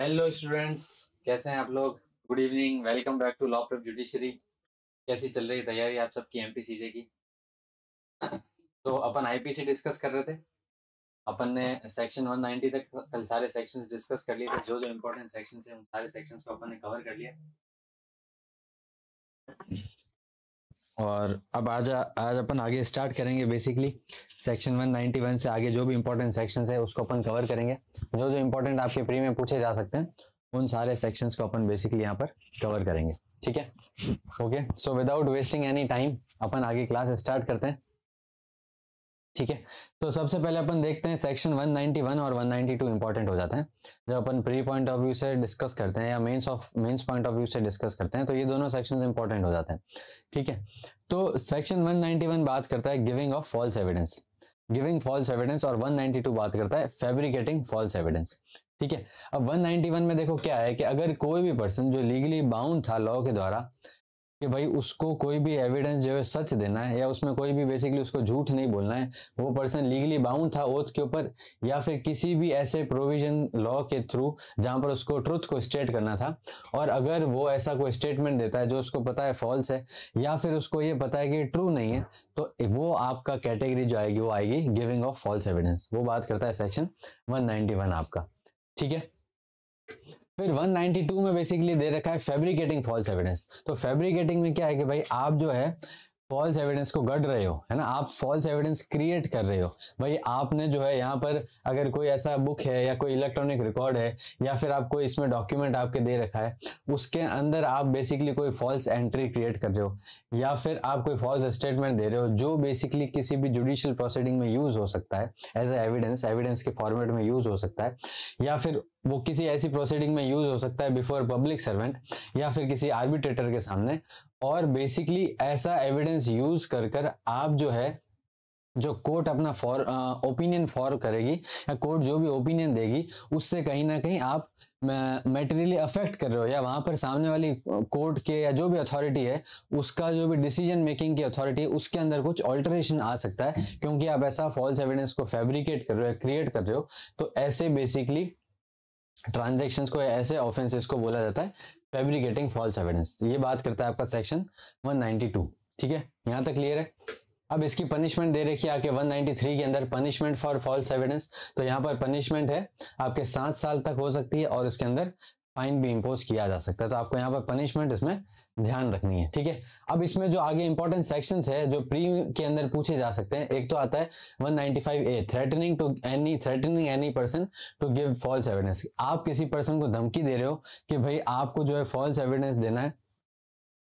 Hello students कैसे हैं आप लोग good evening welcome back to law prep judiciary कैसी चल रही तैयारी आप सबकी एम पी की तो अपन आईपीसी डिस्कस कर रहे थे अपन ने सेक्शन 190 तक कल सारे सेक्शंस डिस्कस कर लिए थे जो जो इम्पोर्टेंट सेक्शन है उन सारे सेक्शंस को अपन ने कवर कर लिया और अब आज आज अपन आगे स्टार्ट करेंगे बेसिकली सेक्शन 191 से आगे जो भी इंपॉर्टेंट सेक्शंस है उसको अपन कवर करेंगे जो जो इम्पोर्टेंट आपके प्री में पूछे जा सकते हैं उन सारे सेक्शंस को अपन बेसिकली यहाँ पर कवर करेंगे ठीक है okay so without wasting any time अपन आगे क्लास स्टार्ट करते हैं ठीक है तो सबसे पहले अपन देखते हैं सेक्शन 191 और 192 इंपॉर्टेंट हो जाते हैं जब अपन प्री पॉइंट ऑफ व्यू से डिस्कस करते हैं या mains of mains point of view से डिस्कस करते हैं तो ये दोनों सेक्शंस इंपॉर्टेंट हो जाते हैं ठीक है तो सेक्शन 191 बात करता है giving of false evidence giving false evidence और वन बात करता है फेब्रिकेटिंग फॉल्स एविडेंस ठीक है अब वन में देखो क्या है कि अगर कोई भी पर्सन जो लीगली बाउंड था लॉ के द्वारा कि भाई उसको कोई भी एविडेंस जो है सच देना है या उसमें कोई भी बेसिकली उसको झूठ नहीं बोलना है वो पर्सन लीगली बाउंड था ओथ के ऊपर या फिर किसी भी ऐसे प्रोविजन लॉ के थ्रू जहां पर उसको ट्रुथ को स्टेट करना था और अगर वो ऐसा कोई स्टेटमेंट देता है जो उसको पता है फॉल्स है या फिर उसको ये पता है कि ट्रू नहीं है तो वो आपका कैटेगरी जो आएगी वो आएगी गिविंग ऑफ फॉल्स एविडेंस वो बात करता है सेक्शन वन आपका ठीक है फिर 192 में बेसिकली दे रखा है फैब्रिकेटिंग फॉल्स एविडेंस तो फैब्रिकेटिंग में क्या है कि भाई आप जो है फॉल्स एविडेंस को गढ़ रहे हो है ना आप फॉल्स एविडेंस क्रिएट कर रहे हो भाई आपने जो है यहाँ पर अगर कोई ऐसा बुक है या कोई इलेक्ट्रॉनिक रिकॉर्ड है या फिर आप कोई इसमें डॉक्यूमेंट आपके दे रखा है उसके अंदर आप बेसिकली कोई फॉल्स एंट्री क्रिएट कर रहे हो या फिर आप कोई फॉल्स स्टेटमेंट दे रहे हो जो बेसिकली किसी भी जुडिशियल प्रोसीडिंग में यूज हो सकता है एज ए एविडेंस एविडेंस के फॉर्मेट में यूज हो सकता है या फिर वो किसी ऐसी प्रोसीडिंग में यूज हो सकता है बिफोर पब्लिक सर्वेंट या फिर किसी आर्बिट्रेटर के सामने और बेसिकली ऐसा एविडेंस यूज कर कर आप जो है जो कोर्ट अपना फॉर ओपिनियन फॉर करेगी या कोर्ट जो भी ओपिनियन देगी उससे कहीं ना कहीं आप मेटेरियली अफेक्ट कर रहे हो या वहां पर सामने वाली कोर्ट के या जो भी अथॉरिटी है उसका जो भी डिसीजन मेकिंग की अथॉरिटी है उसके अंदर कुछ ऑल्टरेशन आ सकता है क्योंकि आप ऐसा फॉल्स एविडेंस को फैब्रिकेट कर रहे हो क्रिएट कर रहे हो तो ऐसे बेसिकली ट्रांजेक्शन को ऐसे ऑफेंसेस को बोला जाता है फेब्रिकेटिंग फॉल्स एविडेंस ये बात करता है आपका सेक्शन 192 ठीक है यहां तक क्लियर है अब इसकी पनिशमेंट दे रखी है आपके 193 के अंदर पनिशमेंट फॉर फॉल्स एविडेंस तो यहाँ पर पनिशमेंट है आपके सात साल तक हो सकती है और उसके अंदर फाइन भी इम्पोज किया जा सकता है तो आपको यहाँ पर पनिशमेंट इसमें ध्यान रखनी है ठीक है अब इसमें जो आगे इंपॉर्टेंट सेक्शंस है जो प्री के अंदर पूछे जा सकते हैं एक तो आता है 195 A threatening to any threatening any person to give false evidence आप किसी पर्सन को धमकी दे रहे हो कि भाई आपको जो है फॉल्स एविडेंस देना है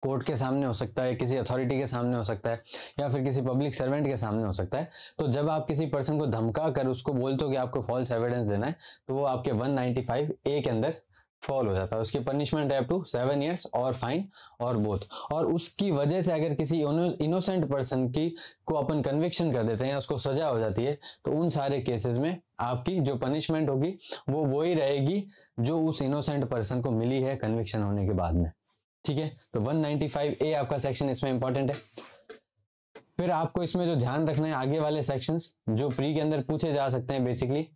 कोर्ट के सामने हो सकता है किसी अथॉरिटी के सामने हो सकता है या फिर किसी पब्लिक सर्वेंट के सामने हो सकता है तो जब आप किसी पर्सन को धमका कर उसको बोलते हो कि आपको फॉल्स एविडेंस देना है तो वो आपके 195 ए के अंदर फॉल हो जाता है उसकी पनिशमेंट है टू सेवन ईयर्स और फाइन और बोथ और उसकी वजह से अगर किसी इनोसेंट पर्सन की को अपन कन्विक्शन कर देते हैं उसको सजा हो जाती है तो उन सारे केसेस में आपकी जो पनिशमेंट होगी वो वही रहेगी जो उस इनोसेंट पर्सन को मिली है कन्विक्शन होने के बाद में ठीक है तो 195 ए आपका सेक्शन इसमें इंपॉर्टेंट है फिर आपको इसमें जो ध्यान रखना है आगे वाले सेक्शंस जो प्री के अंदर पूछे जा सकते हैं बेसिकली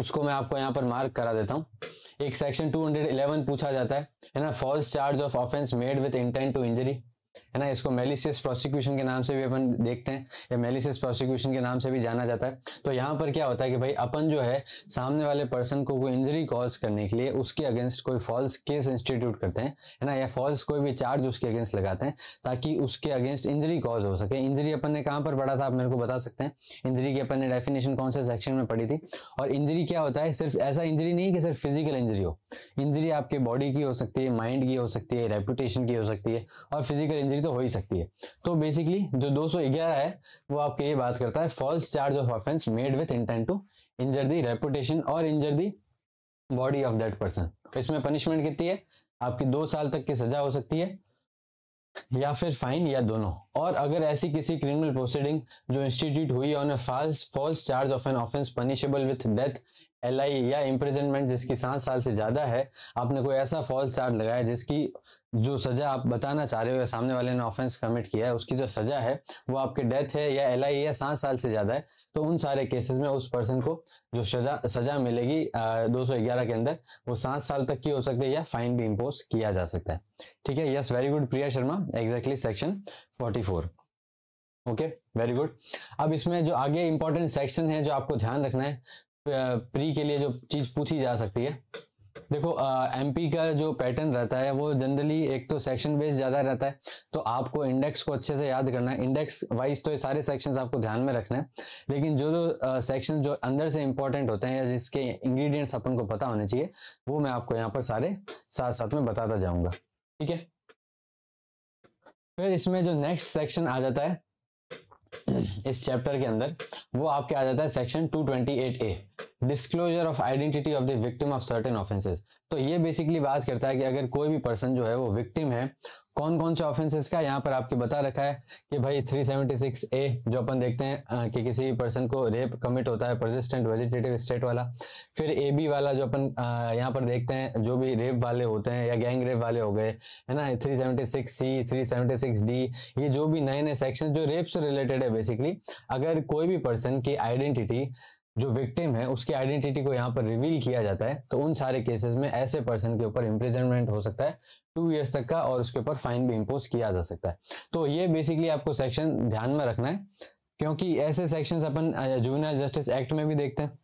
उसको मैं आपको यहाँ पर मार्क करा देता हूँ एक सेक्शन 211 पूछा जाता है है ना false charge of offence made with intent to injury है ना इसको मेलिसियस प्रोसिक्यूशन के नाम से भी अपन देखते हैं या मेलिसियस प्रोसिक्यूशन के नाम से भी जाना जाता है तो यहाँ पर क्या होता है कि भाई अपन जो है सामने वाले पर्सन को कोई इंजरी कॉज करने के लिए उसके अगेंस्ट कोई फॉल्स केस इंस्टीट्यूट करते हैं है ना या फॉल्स कोई भी चार्ज उसके अगेंस्ट लगाते हैं ताकि उसके अगेंस्ट इंजरी कॉज हो सके इंजरी अपन ने कहाँ पर पढ़ा था आप मेरे को बता सकते हैं इंजरी की अपन ने डेफिनेशन कौन से सेक्शन में पढ़ी थी और इंजरी क्या होता है सिर्फ ऐसा इंजरी नहीं कि सिर्फ फिजिकल इंजरी हो इंजरी आपके बॉडी की हो सकती है माइंड की हो सकती है रेपुटेशन की हो सकती है और फिजिकल इंजरी तो हो ही सकती है तो बेसिकली जो 211 है वो आपके ये बात करता है false charge of offence made with intent to injure the reputation और injure the body of that person इसमें पनिशमेंट कितनी है आपकी दो साल तक की सजा हो सकती है या फिर फाइन या दोनों और अगर ऐसी किसी क्रिमिनल प्रोसीडिंग जो इंस्टीट्यूट हुई on a false false charge of an offence punishable with death एल या इम्प्रिजनमेंट जिसकी सात साल से ज्यादा है आपने कोई ऐसा फॉल्स चार्ज लगाया जिसकी जो सजा आप बताना चाह रहे हो या सामने वाले ने ऑफेंस कमिट किया है उसकी जो सजा है वो आपके डेथ है या एल या सात साल से ज्यादा है तो उन सारे केसेस में उस पर्सन को जो सजा सजा मिलेगी दो के अंदर वो सात साल तक की हो सकती है या फाइन भी इम्पोज किया जा सकता है ठीक है yes very good Priya Sharma exactly section forty okay very good अब इसमें जो आगे इंपॉर्टेंट सेक्शन है जो आपको ध्यान रखना है प्री के लिए जो चीज़ पूछी जा सकती है देखो एमपी का जो पैटर्न रहता है वो जनरली एक तो सेक्शन बेस्ड ज़्यादा रहता है तो आपको इंडेक्स को अच्छे से याद करना है इंडेक्स वाइज तो ये सारे सेक्शंस आपको ध्यान में रखना है लेकिन जो जो सेक्शन जो अंदर से इंपॉर्टेंट होते हैं या जिसके इंग्रेडिएंट्स अपन को पता होने चाहिए वो मैं आपको यहाँ पर सारे साथ साथ में बताता जाऊँगा ठीक है फिर इसमें जो नेक्स्ट सेक्शन आ जाता है इस चैप्टर के अंदर वो आपके आ जाता है section 228 A disclosure of identity of the victim of certain offences तो ये बेसिकली बात करता है कि अगर कोई भी पर्सन जो है वो विक्टिम है कौन कौन से ऑफेंसेस का यहाँ पर आपके बता रखा है कि भाई 376 ए जो अपन देखते हैं कि किसी भी पर्सन को रेप कमिट होता है प्रजिस्टेंट वेजिटेटिव स्टेट वाला फिर ए बी वाला जो अपन यहाँ पर देखते हैं जो भी रेप वाले होते हैं या गैंग रेप वाले हो गए है ना 376 सी 376 डी ये जो भी नए नए सेक्शन जो रेप से रिलेटेड है बेसिकली अगर कोई भी पर्सन की आइडेंटिटी जो विक्टिम है उसकी आइडेंटिटी को यहाँ पर रिवील किया जाता है तो उन सारे केसेस में ऐसे पर्सन के ऊपर इम्प्रिजनमेंट हो सकता है टू इयर्स तक का और उसके ऊपर फाइन भी इम्पोज किया जा सकता है तो ये बेसिकली आपको सेक्शन ध्यान में रखना है क्योंकि ऐसे सेक्शंस अपन जूनियर जस्टिस एक्ट में भी देखते हैं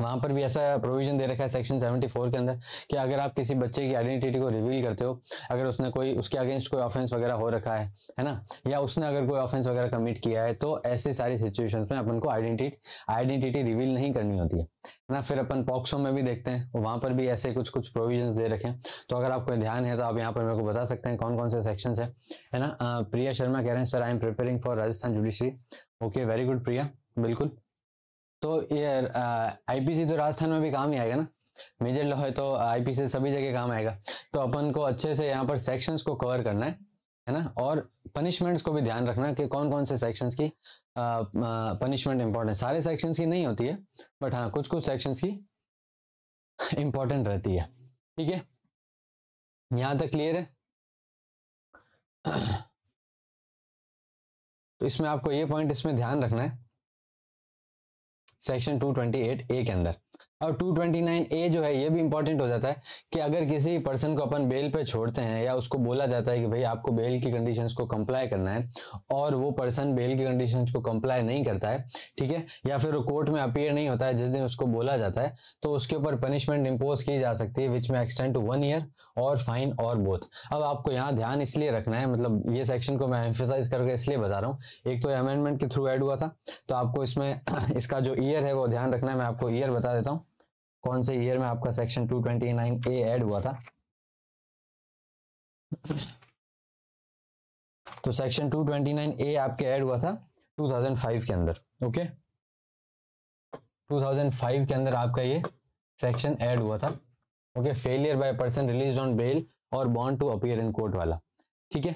वहां पर भी ऐसा प्रोविजन दे रखा है सेक्शन 74 के अंदर कि अगर आप किसी बच्चे की आइडेंटिटी को रिवील करते हो अगर उसने कोई उसके अगेंस्ट कोई ऑफेंस वगैरह हो रखा है है ना या उसने अगर कोई ऑफेंस वगैरह कमिट किया है तो ऐसे सारी सिचुएशन में अपन को आइडेंटिटी आइडेंटिटी रिवील नहीं करनी होती है ना फिर अपन पॉक्सो में भी देखते हैं वहां पर भी ऐसे कुछ कुछ प्रोविजन दे रखे हैं तो अगर आपको ध्यान है तो आप यहाँ पर मेरे को बता सकते हैं कौन कौन से सेक्शन है है ना प्रिया शर्मा कह रहे हैं sir I am preparing for Rajasthan judiciary okay very good Priya बिल्कुल तो ये आईपीसी तो राजस्थान में भी काम ही आएगा ना मेजर लॉ है तो आईपीसी सभी जगह काम आएगा तो अपन को अच्छे से यहाँ पर सेक्शंस को कवर करना है है ना और पनिशमेंट्स को भी ध्यान रखना कि कौन कौन से सेक्शंस की पनिशमेंट इंपॉर्टेंट सारे सेक्शंस की नहीं होती है बट हाँ कुछ कुछ सेक्शंस की इंपॉर्टेंट रहती है ठीक है यहां तक क्लियर है तो इसमें आपको ये पॉइंट इसमें ध्यान रखना है सेक्शन 228 ए के अंदर और 229 ए जो है ये भी इंपॉर्टेंट हो जाता है कि अगर किसी पर्सन को अपन बेल पे छोड़ते हैं या उसको बोला जाता है कि भाई आपको बेल की कंडीशंस को कंप्लाई करना है और वो पर्सन बेल की कंडीशंस को कंप्लाई नहीं करता है ठीक है या फिर वो कोर्ट में अपीयर नहीं होता है जिस दिन उसको बोला जाता है तो उसके ऊपर पनिशमेंट इम्पोज की जा सकती है विच में एक्सटेंड टू वन ईयर और फाइन और बोथ अब आपको यहाँ ध्यान इसलिए रखना है मतलब ये सेक्शन को मैं एम्फोसाइज करके इसलिए बता रहा हूँ एक तो अमेंडमेंट के थ्रू एड हुआ था तो आपको इसमें इसका जो ईयर है वो ध्यान रखना है मैं आपको ईयर बता देता हूँ कौन से ईयर में आपका सेक्शन 229 ए ऐड हुआ था तो सेक्शन 229 ए आपके ऐड हुआ था 2005 के अंदर ओके 2005 के अंदर आपका ये सेक्शन ऐड हुआ था okay failure by person release on bail और bond to appear in court वाला ठीक है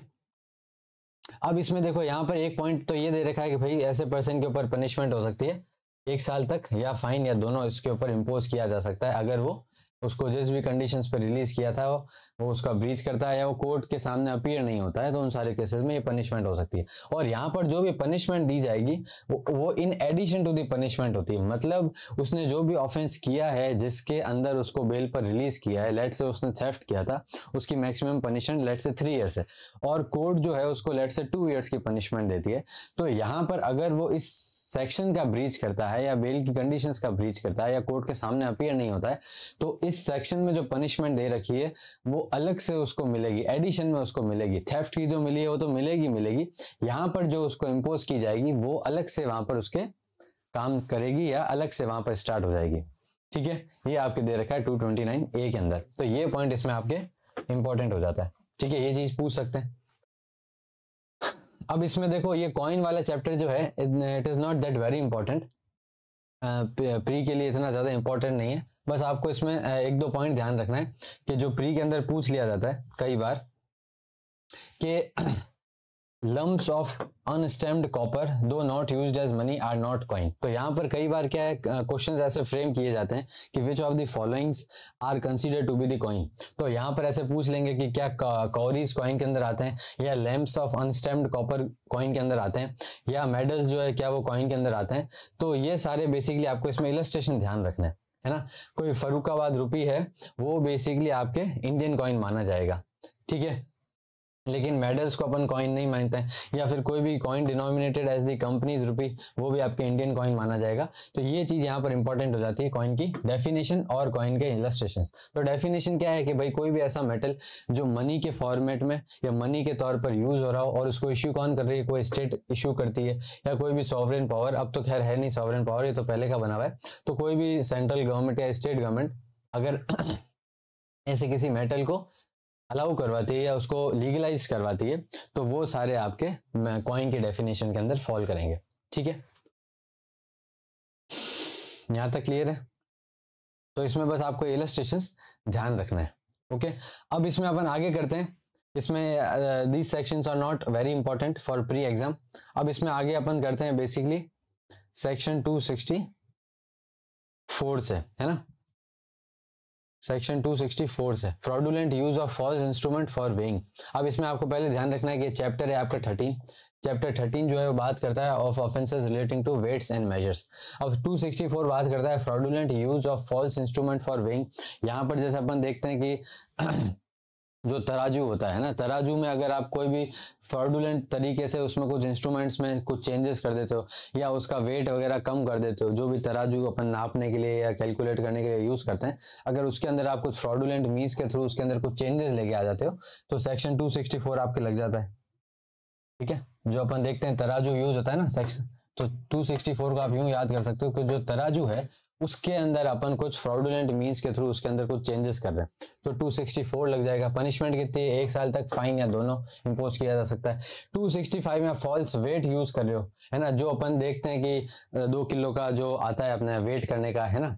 अब इसमें देखो यहां पर एक पॉइंट तो ये दे रखा है कि भाई ऐसे पर्सन के ऊपर पनिशमेंट हो सकती है एक साल तक या फाइन या दोनों इसके ऊपर इम्पोज किया जा सकता है अगर वो उसको जिस भी कंडीशंस पर रिलीज किया था वो उसका ब्रीच करता है या वो कोर्ट के सामने अपीयर नहीं होता है तो उन सारे केसेस में ये पनिशमेंट हो सकती है और यहाँ पर जो भी पनिशमेंट दी जाएगी वो वो in addition to the punishment होती है मतलब उसने जो भी ऑफेंस किया है जिसके अंदर उसको बेल पर रिलीज किया है लेट से उसने थेफ्ट किया था उसकी मैक्सिमम पनिशमेंट लेट से थ्री ईयर्स है और कोर्ट जो है उसको लेट से टू ईयर्स की पनिशमेंट देती है तो यहाँ पर अगर वो इस सेक्शन का ब्रीच करता है या बेल की कंडीशन का ब्रीच करता है या कोर्ट के सामने अपीयर नहीं होता है तो इस सेक्शन में जो पनिशमेंट दे रखी है वो अलग से उसको मिलेगी एडिशन में उसको मिलेगी थेफ्ट की जो मिली है वो तो मिलेगी मिलेगी यहाँ पर जो उसको इम्पोज की जाएगी वो अलग से वहां पर उसके काम करेगी या अलग से वहां पर स्टार्ट हो जाएगी ठीक है ये आपके दे रखा है टू ट्वेंटी नाइन ए के अंदर तो ये पॉइंट इसमें आपके इंपॉर्टेंट हो जाता है ठीक है ये चीज पूछ सकते हैं अब इसमें देखो ये कॉइन वाला चैप्टर जो है it is not that very important pre के लिए इतना ज़्यादा इंपॉर्टेंट नहीं है बस आपको इसमें एक दो पॉइंट ध्यान रखना है कि जो प्री के अंदर पूछ लिया जाता है कई बार कि lumps of unstamped copper though not use as money are not coin तो यहाँ पर कई बार क्या है क्वेश्चन ऐसे फ्रेम किए जाते हैं कि which of the followings are consider to be coin तो यहाँ पर ऐसे पूछ लेंगे कि क्या कॉरीज कॉइन के अंदर आते हैं या lamps of unstamped copper coin के अंदर आते हैं या मेडल्स जो है क्या वो कॉइन के अंदर आते हैं तो ये सारे बेसिकली आपको इसमें इलस्ट्रेशन ध्यान रखना है है ना कोई फरुखाबाद रुपी है वो बेसिकली आपके इंडियन कॉइन माना जाएगा ठीक है लेकिन मेडल्स को अपन कॉइन नहीं मानते हैं या फिर कोई भी coin denominated as the companies rupee वो भी आपके इंडियन कॉइन माना जाएगा तो ये चीज यहाँ पर इंपॉर्टेंट हो जाती है कॉइन की डेफिनेशन और कॉइन के इलस्ट्रेशन तो डेफिनेशन क्या है कि भाई कोई भी ऐसा मेटल जो मनी के फॉर्मेट में या मनी के तौर पर यूज हो रहा हो और उसको इश्यू कौन कर रही है कोई स्टेट इशू करती है या कोई भी सॉवरन पावर अब तो खैर है नहीं सॉवरन पावर ये तो पहले का बना हुआ है तो कोई भी सेंट्रल गवर्नमेंट या स्टेट गवर्नमेंट अगर ऐसे किसी मेटल को अलाउ करवाती है या उसको लीगलाइज करवाती है तो वो सारे आपके कॉइन के डेफिनेशन के अंदर फॉल करेंगे ठीक है यहां तक क्लियर है तो इसमें बस आपको इलस्ट्रेशन ध्यान रखना है ओके अब इसमें अपन आगे करते हैं इसमें these sections are not very important for pre exam अब इसमें आगे अपन करते हैं basically section two sixty four से है ना सेक्शन 264 से fraudulent use of false instrument for weighing अब इसमें आपको पहले ध्यान रखना है कि चैप्टर है आपका थर्टीन चैप्टर थर्टीन जो है वो बात करता है of offences relating to weights and measures अब 264 बात करता है fraudulent use of false instrument for weighing यहाँ पर जैसे अपन देखते हैं कि जो तराजू होता है ना तराजू में अगर आप कोई भी फ्रॉडुलेंट तरीके से उसमें कुछ इंस्ट्रूमेंट्स में कुछ चेंजेस कर देते हो या उसका वेट वगैरह कम कर देते हो जो भी तराजू अपन नापने के लिए या कैलकुलेट करने के लिए यूज़ करते हैं अगर उसके अंदर आप कुछ फ्रॉडुलेंट मीन्स के थ्रू उसके अंदर कुछ चेंजेस लेके आ जाते हो तो सेक्शन टू आपके लग जाता है ठीक है जो अपन देखते हैं तराजू यूज होता है ना सेक्शन तो फोर को आप यूं याद कर सकते हो कि जो तराजू है उसके अंदर अपन कुछ फ्रॉडुलेंट मीन के थ्रू उसके अंदर कुछ चेंजेस कर रहे हैं तो 264 लग जाएगा पनिशमेंट कितनी है एक साल तक फाइन या दोनों इम्पोज किया जा सकता है 265 में फॉल्स वेट यूज कर रहे हो है ना जो अपन देखते हैं कि दो किलो का जो आता है अपने वेट करने का है ना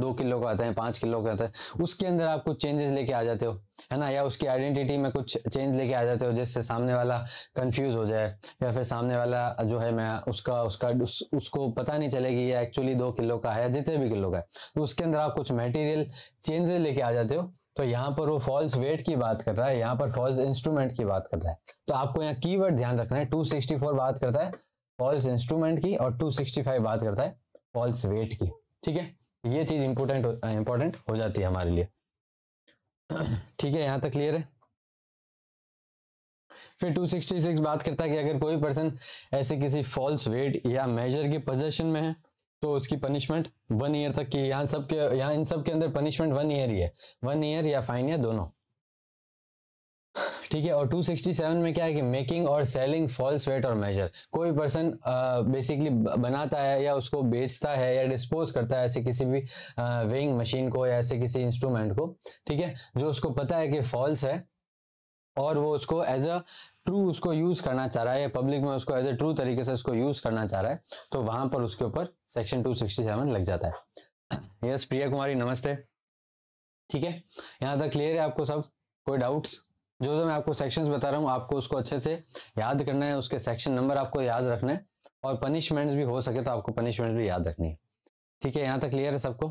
दो किलो का आता है पाँच किलो का आता है उसके अंदर आप कुछ चेंजेस लेके आ जाते हो है ना या उसकी आइडेंटिटी में कुछ चेंज लेके आ जाते हो जिससे सामने वाला कंफ्यूज हो जाए या फिर सामने वाला जो है मैं उसका उसका उस, उसको पता नहीं चले कि ये एक्चुअली दो किलो का है जितने भी किलो का है तो उसके अंदर आप कुछ मेटीरियल चेंजेस लेके आ जाते हो तो यहाँ पर वो फॉल्स वेट की बात कर रहा है यहाँ पर फॉल्स इंस्ट्रूमेंट की बात कर रहा है तो आपको यहाँ की ध्यान रखना है टू बात करता है फॉल्स इंस्ट्रूमेंट की और टू बात करता है फॉल्स वेट की ठीक है ये चीज इंपोर्टेंट इंपॉर्टेंट हो जाती है हमारे लिए ठीक है यहां तक क्लियर है फिर 266 बात करता है कि अगर कोई पर्सन ऐसे किसी फॉल्स वेट या मेजर के पोजेशन में है तो उसकी पनिशमेंट वन ईयर तक की यहाँ सबके यहाँ इन सब के अंदर पनिशमेंट वन ईयर ही है वन ईयर या फाइन या दोनों ठीक है और 267 में क्या है कि मेकिंग और सेलिंग फॉल्स वेट और मेजर कोई पर्सन बेसिकली बनाता है या उसको बेचता है या डिस्पोज करता है ऐसे किसी भी वेइंग मशीन को या ऐसे किसी इंस्ट्रूमेंट को ठीक है जो उसको पता है कि फॉल्स है और वो उसको एज अ ट्रू उसको यूज करना चाह रहा है या पब्लिक में उसको एज अ ट्रू तरीके से उसको यूज करना चाह रहा है तो वहां पर उसके ऊपर सेक्शन 267 लग जाता है यस प्रिया कुमारी नमस्ते ठीक है यहां तक क्लियर है आपको सब कोई डाउट्स जो जो मैं आपको सेक्शंस बता रहा हूँ आपको उसको अच्छे से याद करना है उसके सेक्शन नंबर आपको याद रखना है और पनिशमेंट्स भी हो सके तो आपको पनिशमेंट भी याद रखनी है ठीक है यहाँ तक क्लियर है सबको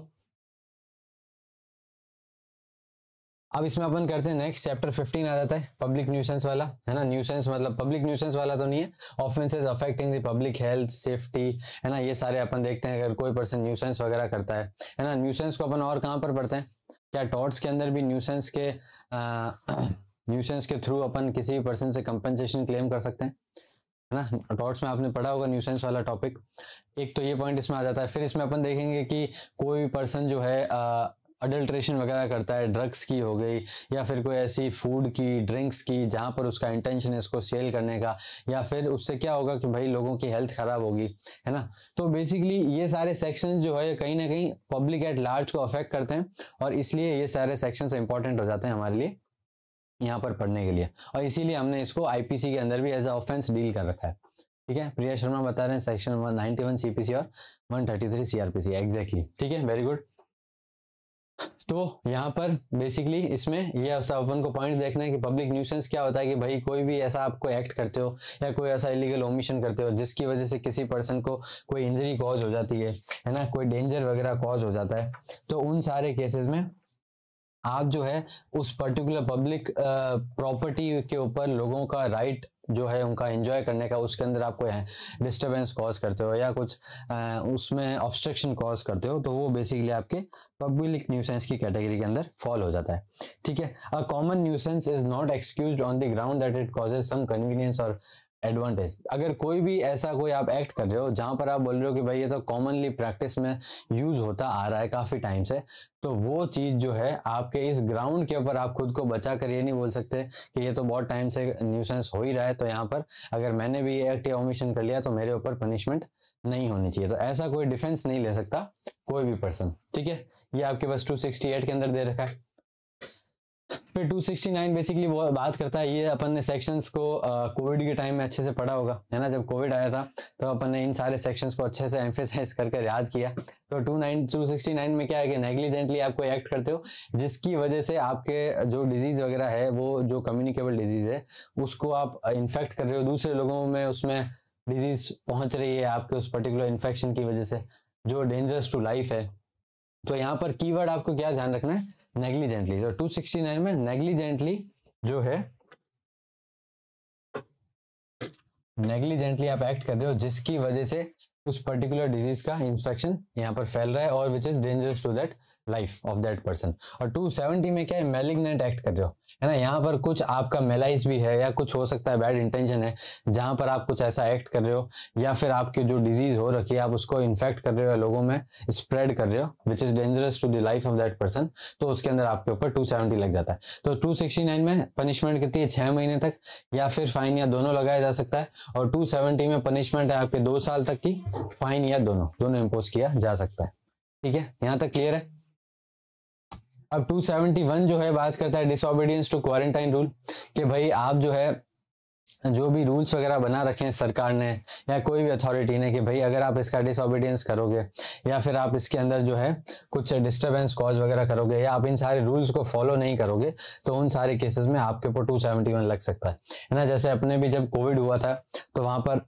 अब इसमें अपन करते हैं नेक्स्ट चैप्टर 15 आ जाता है पब्लिक न्यूसेंस वाला है ना न्यूसेंस मतलब पब्लिक न्यूसेंस वाला तो नहीं है offences affecting the public health safety है ना ये सारे अपन देखते हैं अगर कोई पर्सन न्यूसेंस वगैरह करता है है ना न्यूसेंस को अपन और कहाँ पर पढ़ते हैं क्या टॉर्ट्स के अंदर भी न्यूसेंस के आ, न्यूसेंस के थ्रू अपन किसी भी पर्सन से कंपनसेशन क्लेम कर सकते हैं है ना डॉट्स में आपने पढ़ा होगा न्यूसेंस वाला टॉपिक एक तो ये पॉइंट इसमें आ जाता है फिर इसमें अपन देखेंगे कि कोई भी पर्सन जो है आ, अडल्ट्रेशन वगैरह करता है ड्रग्स की हो गई या फिर कोई ऐसी फूड की ड्रिंक्स की जहाँ पर उसका इंटेंशन है इसको सेल करने का या फिर उससे क्या होगा कि भाई लोगों की हेल्थ खराब होगी है ना तो बेसिकली ये सारे सेक्शन जो है कहीं ना कहीं पब्लिक एट लार्ज को अफेक्ट करते हैं और इसलिए ये सारे सेक्शन इंपॉर्टेंट हो जाते हैं हमारे लिए यहाँ पर पढ़ने के लिए और इसीलिए हमने इसको आईपीसी के अंदर भी एज ऑफेंस डील कर रखा है ठीक है प्रिया शर्मा बता रहे हैं सेक्शन वन सीपीसी और 133 सीआरपीसी एग्जैक्टली ठीक है वेरी गुड तो यहाँ पर बेसिकली इसमें ये ऐसा अपन को पॉइंट देखना है कि पब्लिक न्यूसेंस क्या होता है कि भाई कोई भी ऐसा आपको एक्ट करते हो या कोई ऐसा इलीगल ओमिशन करते हो जिसकी वजह से किसी पर्सन को कोई इंजरी कॉज हो जाती है है ना कोई डेंजर वगैरह कॉज हो जाता है तो उन सारे केसेस में आप जो है उस पर्टिकुलर पब्लिक प्रॉपर्टी के ऊपर लोगों का राइट जो है उनका एंजॉय करने का उसके अंदर आपको डिस्टरबेंस डिस्टर्बेंस कॉज करते हो या कुछ आ, uh, उसमें ऑब्स्ट्रक्शन कॉज करते हो तो वो बेसिकली आपके पब्लिक न्यूसेंस की कैटेगरी के अंदर फॉल हो जाता है ठीक है a common nuisance is not excuse on the ground that it causes some convenience और एडवांटेज अगर कोई भी ऐसा कोई आप एक्ट कर रहे हो जहां पर आप बोल रहे हो कि भाई ये तो कॉमनली प्रैक्टिस में यूज होता आ रहा है काफी टाइम से तो वो चीज जो है आपके इस ग्राउंड के ऊपर आप खुद को बचा कर ये नहीं बोल सकते कि ये तो बहुत टाइम से न्यूसेंस हो ही रहा है तो यहाँ पर अगर मैंने भी ये एक्ट या ओमिशन कर लिया तो मेरे ऊपर पनिशमेंट नहीं होनी चाहिए तो ऐसा कोई डिफेंस नहीं ले सकता कोई भी पर्सन ठीक है ये आपके पास टू के अंदर दे रखा है पे 269 बेसिकली वो बात करता है ये अपन ने सेक्शंस को कोविड के टाइम में अच्छे से पढ़ा होगा है ना जब कोविड आया था तो अपन ने इन सारे सेक्शंस को अच्छे से एम्फेसाइज करके याद किया तो two nine two sixty nine में क्या है कि नेग्लिजेंटली आप कोई एक्ट करते हो जिसकी वजह से आपके जो डिजीज वगैरह है वो जो कम्युनिकेबल डिजीज है उसको आप इन्फेक्ट कर रहे हो दूसरे लोगों में उसमें डिजीज पहुंच रही है आपके उस पर्टिकुलर इन्फेक्शन की वजह से जो डेंजरस टू लाइफ है तो यहाँ पर कीवर्ड आपको क्या ध्यान रखना है नेग्लिजेंटली तो 269 में नेग्लिजेंटली जो है नेग्लिजेंटली आप एक्ट कर रहे हो जिसकी वजह से उस पर्टिकुलर डिजीज का इंफेक्शन यहाँ पर फैल रहा है और which is dangerous to that life of that person और 270 में क्या है मेलिग्नेंट एक्ट कर रहे हो है ना यहाँ पर कुछ आपका मेलाइज भी है या कुछ हो सकता है बैड इंटेंशन है जहां पर आप कुछ ऐसा एक्ट कर रहे हो या फिर आपकी जो डिजीज हो रखी है आप उसको इन्फेक्ट कर रहे हो लोगों में स्प्रेड कर रहे हो which is dangerous to the life of that person तो उसके अंदर आपके ऊपर टू लग जाता है तो टू में पनिशमेंट कितनी है छह महीने तक या फिर फाइन या दोनों लगाया जा सकता है और टू में पनिशमेंट है आपके दो साल तक की फाइन या दोनों दोनों इम्पोज किया जा सकता है ठीक है यहाँ तक क्लियर है अब 271 जो है बात करता है डिसोबीडियंस टू क्वारंटाइन रूल कि भाई आप जो है जो भी रूल्स वगैरह बना रखे हैं सरकार ने या कोई भी अथॉरिटी ने कि भाई अगर आप इसका डिसोबीडियंस करोगे या फिर आप इसके अंदर जो है कुछ डिस्टरबेंस कॉज वगैरह करोगे या आप इन सारे रूल्स को फॉलो नहीं करोगे तो उन सारे केसेस में आपके ऊपर 271 लग सकता है ना जैसे अपने भी जब कोविड हुआ था तो वहां पर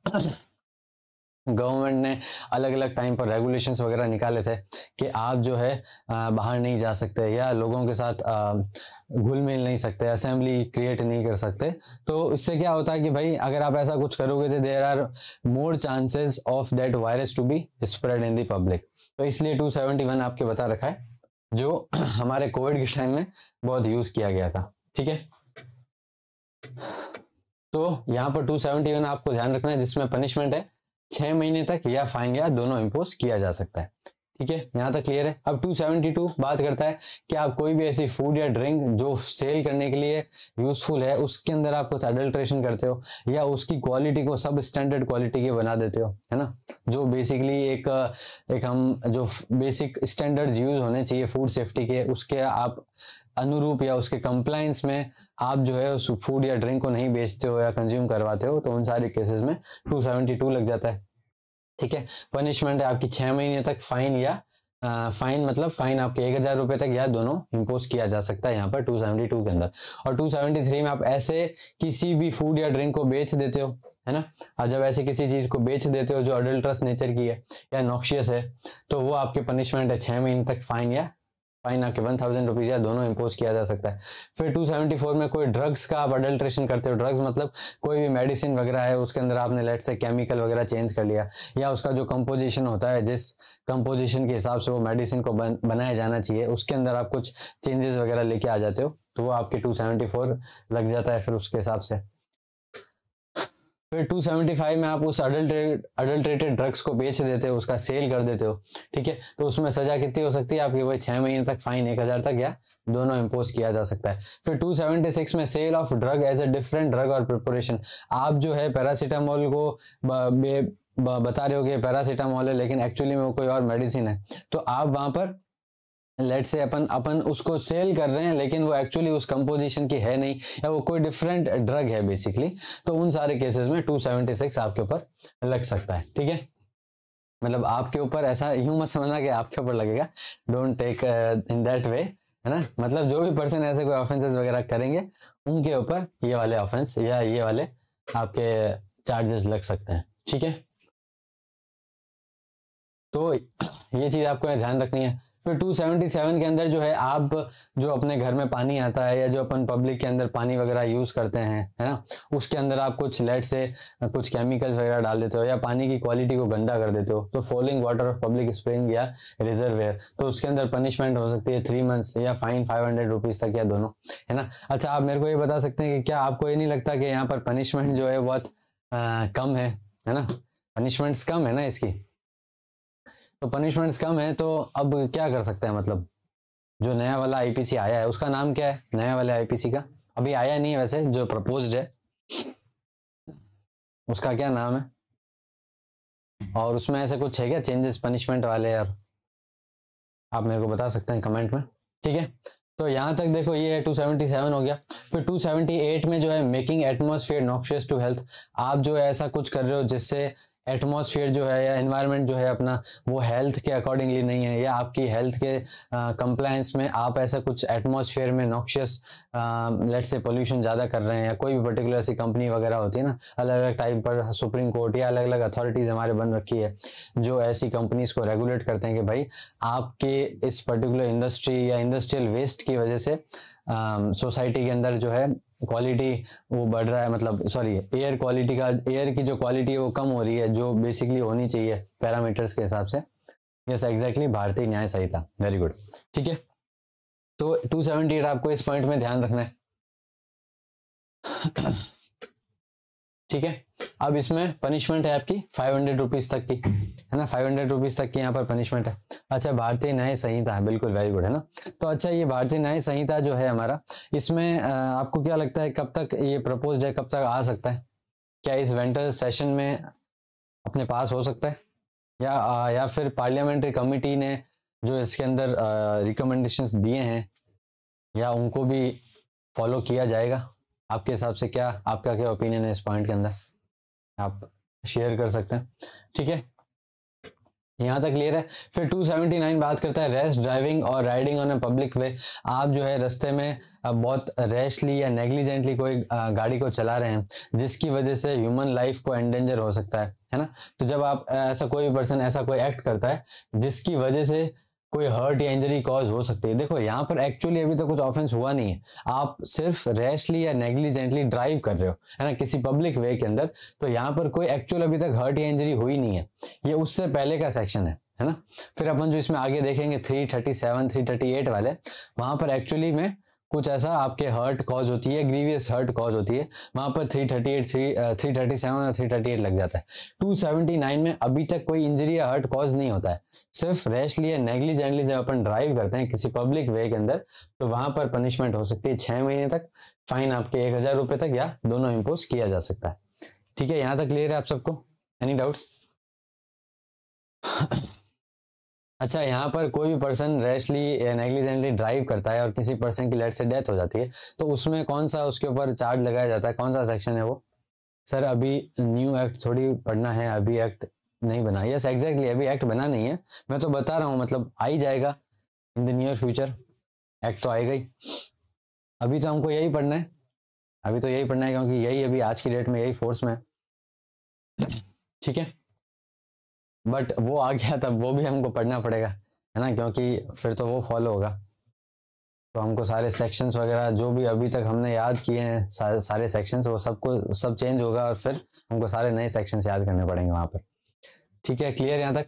गवर्नमेंट ने अलग अलग टाइम पर रेगुलेशंस वगैरह निकाले थे कि आप जो है बाहर नहीं जा सकते या लोगों के साथ घुल मिल नहीं सकते असेंबली क्रिएट नहीं कर सकते तो इससे क्या होता है कि भाई अगर आप ऐसा कुछ करोगे तो there are more chances of that virus to be spread in public तो इसलिए टू आपके बता रखा है जो हमारे कोविड के टाइम में बहुत यूज किया गया था ठीक है तो यहाँ पर टू आपको ध्यान रखना है जिसमें पनिशमेंट है छह महीने तक या फाइन या दोनों इम्पोज किया जा सकता है ठीक है यहाँ तक क्लियर है अब 272 बात करता है कि आप कोई भी ऐसी फूड या ड्रिंक जो सेल करने के लिए यूजफुल है उसके अंदर आप कुछ अडल्ट्रेशन करते हो या उसकी क्वालिटी को सब स्टैंडर्ड क्वालिटी की बना देते हो है ना जो बेसिकली एक एक हम जो बेसिक स्टैंडर्ड्स यूज होने चाहिए फूड सेफ्टी के उसके आप अनुरूप या उसके कंप्लाइंस में आप जो है उस फूड या ड्रिंक को नहीं बेचते हो या कंज्यूम करवाते हो तो उन सारे केसेस में 272 लग जाता है ठीक है पनिशमेंट है आपकी छह महीने तक फाइन या फाइन मतलब फाइन आपके एक हजार रुपए तक या दोनों इम्पोज किया जा सकता है यहाँ पर 272 के अंदर और 273 में आप ऐसे किसी भी फूड या ड्रिंक को बेच देते हो है ना और जब ऐसे किसी चीज को बेच देते हो जो अडल्ट्रस नेचर की है या नॉक्शियस है तो वो आपकी पनिशमेंट है छह महीने तक फाइन या फाइन आपके वन थाउजेंड रुपीज या दोनों इम्पोज किया जा सकता है फिर टू सेवेंटी फोर में कोई ड्रग्स का आप अडल्ट्रेशन करते हो ड्रग्स मतलब कोई भी मेडिसिन वगैरह है उसके अंदर आपने लेट से केमिकल वगैरह चेंज कर लिया या उसका जो कंपोजिशन होता है जिस कंपोजिशन के हिसाब से वो मेडिसिन को बन, बनाया जाना चाहिए उसके अंदर आप कुछ चेंजेस वगैरह लेके आ जाते हो तो वो आपके टू लग जाता है फिर उसके हिसाब से फिर 275 में आप उस अडल्ट्रेटेड ड्रग्स को बेच देते हो उसका सेल कर देते हो ठीक है तो उसमें सजा कितनी हो सकती है आपकी वही छह महीने तक फाइन एक हजार तक या दोनों इम्पोज किया जा सकता है फिर 276 में sale of drug as a different drug और प्रिपोरेशन आप जो है पैरासीटामोल को बता रहे हो कि पैरासीटामोल है लेकिन एक्चुअली में वो कोई और मेडिसिन है तो आप वहां पर लेट से अपन अपन उसको सेल कर रहे हैं लेकिन वो एक्चुअली उस कंपोजिशन की है नहीं या वो कोई डिफरेंट ड्रग है बेसिकली तो उन सारे केसेस में 276 आपके ऊपर लग सकता है ठीक है मतलब आपके ऊपर ऐसा यूं मत समझना कि आपके ऊपर लगेगा don't take in that way है ना मतलब जो भी पर्सन ऐसे कोई ऑफेंसेस वगैरह करेंगे उनके ऊपर ये वाले ऑफेंस या ये वाले आपके चार्जेस लग सकते हैं ठीक है तो ये चीज आपको ध्यान रखनी है फिर 277 के अंदर जो है आप जो अपने घर में पानी आता है या जो अपन पब्लिक के अंदर पानी वगैरह यूज करते हैं है ना उसके अंदर आप कुछ लेट से कुछ केमिकल्स वगैरह डाल देते हो या पानी की क्वालिटी को गंदा कर देते हो तो fouling water of public spring या रिजर्वेयर तो उसके अंदर पनिशमेंट हो सकती है थ्री मंथ्स या फाइन फाइव हंड्रेड रुपीज तक या दोनों है ना अच्छा आप मेरे को ये बता सकते हैं कि क्या आपको ये नहीं लगता कि यहाँ पर पनिशमेंट जो है बहुत कम है है ना पनिशमेंट्स कम है ना इसकी तो पनिशमेंट्स कम है तो अब क्या कर सकते हैं मतलब जो नया वाला आईपीसी आया है उसका नाम क्या है नया वाला आईपीसी का अभी आया नहीं है वैसे जो प्रपोज्ड है उसका क्या नाम है और उसमें ऐसे कुछ है क्या चेंजेस पनिशमेंट वाले यार आप मेरे को बता सकते हैं कमेंट में ठीक है तो यहाँ तक देखो ये है 277 हो गया फिर 278 में जो है making atmosphere noxious to health आप जो है ऐसा कुछ कर रहे हो जिससे एटमॉस्फेयर जो है या इन्वायरमेंट जो है अपना वो हेल्थ के अकॉर्डिंगली नहीं है या आपकी हेल्थ के कंप्लायंस में आप ऐसा कुछ एटमॉस्फेयर में नॉक्शियस लेट से पोल्यूशन ज़्यादा कर रहे हैं या कोई भी पर्टिकुलर ऐसी कंपनी वगैरह होती है ना अलग अलग टाइप पर सुप्रीम कोर्ट या अलग अलग अथॉरिटीज़ हमारे बन रखी है जो ऐसी कंपनीज को रेगुलेट करते हैं कि भाई आपके इस पर्टिकुलर इंडस्ट्री या इंडस्ट्रियल वेस्ट की वजह से सोसाइटी के अंदर जो है क्वालिटी वो बढ़ रहा है मतलब सॉरी एयर क्वालिटी का एयर की जो क्वालिटी है वो कम हो रही है जो बेसिकली होनी चाहिए पैरामीटर्स के हिसाब से यस एग्जैक्टली भारतीय न्याय संहिता वेरी गुड ठीक है तो 278 आपको इस पॉइंट में ध्यान रखना है ठीक है अब इसमें पनिशमेंट है आपकी फाइव हंड्रेड रुपीज तक की है ना फाइव हंड्रेड रुपीज तक की यहाँ पर पनिशमेंट है अच्छा भारतीय न्याय संहिता है बिल्कुल वेरी गुड है ना तो अच्छा ये भारतीय न्याय संहिता जो है हमारा इसमें आपको क्या लगता है कब तक ये प्रपोज है कब तक आ सकता है क्या इस वेंटर सेशन में अपने पास हो सकता है या आ, या फिर पार्लियामेंट्री कमिटी ने जो इसके अंदर रिकमेंडेशन दिए हैं या उनको भी फॉलो किया जाएगा आपके हिसाब से क्या आपका क्या ओपिनियन है इस पॉइंट के अंदर आप शेयर कर सकते हैं ठीक है यहाँ तक क्लियर है फिर 279 बात करता है रैश ड्राइविंग और riding on a public way आप जो है रस्ते में बहुत रैशली या नेग्लिजेंटली कोई गाड़ी को चला रहे हैं जिसकी वजह से ह्यूमन लाइफ को एंडेंजर हो सकता है है ना तो जब आप ऐसा कोई पर्सन ऐसा कोई एक्ट करता है जिसकी वजह से कोई हर्ट या इंजरी कॉज हो सकती है देखो यहाँ पर एक्चुअली अभी तो कुछ ऑफेंस हुआ नहीं है आप सिर्फ रैशली या नेग्लिजेंटली ड्राइव कर रहे हो है ना किसी पब्लिक वे के अंदर तो यहाँ पर कोई एक्चुअल अभी तक हर्ट या इंजरी हुई नहीं है ये उससे पहले का सेक्शन है है ना फिर अपन जो इसमें आगे देखेंगे थर्टी एट वाले वहां पर एक्चुअली में कुछ ऐसा आपके हर्ट कॉज होती है ग्रीवियस हर्ट कॉज होती है वहां पर 338 three three thirty seven three thirty eight लग जाता है 279 में अभी तक कोई इंजरी या हर्ट कॉज नहीं होता है सिर्फ रैशली या नेग्लिजेंटली जब अपन ड्राइव करते हैं किसी पब्लिक वे के अंदर तो वहां पर पनिशमेंट हो सकती है छह महीने तक फाइन आपके एक हजार रुपए तक या दोनों इम्पोज किया जा सकता है ठीक है यहां तक क्लियर है आप सबको एनी डाउट्स अच्छा यहाँ पर कोई भी पर्सन रैशली या नेग्लिजेंटली ड्राइव करता है और किसी पर्सन की लेट से डेथ हो जाती है तो उसमें कौन सा उसके ऊपर चार्ज लगाया जाता है कौन सा सेक्शन है वो सर अभी न्यू एक्ट थोड़ी पढ़ना है अभी एक्ट नहीं बना यस एग्जैक्टली अभी एक्ट बना नहीं है मैं तो बता रहा हूँ मतलब आ ही जाएगा in the near future act तो आएगा ही अभी तो हमको यही पढ़ना है अभी तो यही पढ़ना है क्योंकि यही अभी आज की डेट में यही फोर्स में है ठीक है बट वो आ गया तब वो भी हमको पढ़ना पड़ेगा है ना क्योंकि फिर तो वो फॉलो होगा तो हमको सारे सेक्शंस वगैरह जो भी अभी तक हमने याद किए हैं सारे सारे सेक्शंस वो सबको सब चेंज होगा और फिर हमको सारे नए सेक्शंस याद करने पड़ेंगे वहाँ पर ठीक है क्लियर यहाँ तक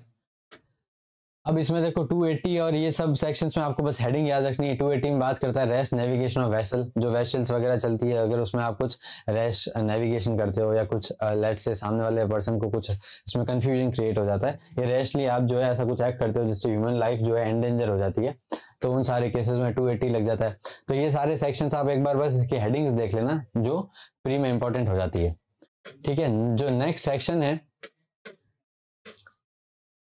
अब इसमें देखो 280 और ये सब सेक्शंस में आपको बस हेडिंग याद रखनी है 280 में बात करता है रेस्ट नेविगेशन और वैसल जो वेसल्स वगैरह चलती है अगर उसमें आप कुछ रेस्ट नेविगेशन करते हो या कुछ लेट से सामने वाले पर्सन को कुछ इसमें कंफ्यूजन क्रिएट हो जाता है ये रेस्टली आप जो है ऐसा कुछ एक्ट करते हो जिससे ह्यूमन लाइफ जो है एंडेंजर हो जाती है तो उन सारे केसेस में टू लग जाता है तो ये सारे सेक्शन आप एक बार बस इसकी हेडिंग देख लेना जो प्री में इंपॉर्टेंट हो जाती है ठीक है जो नेक्स्ट सेक्शन है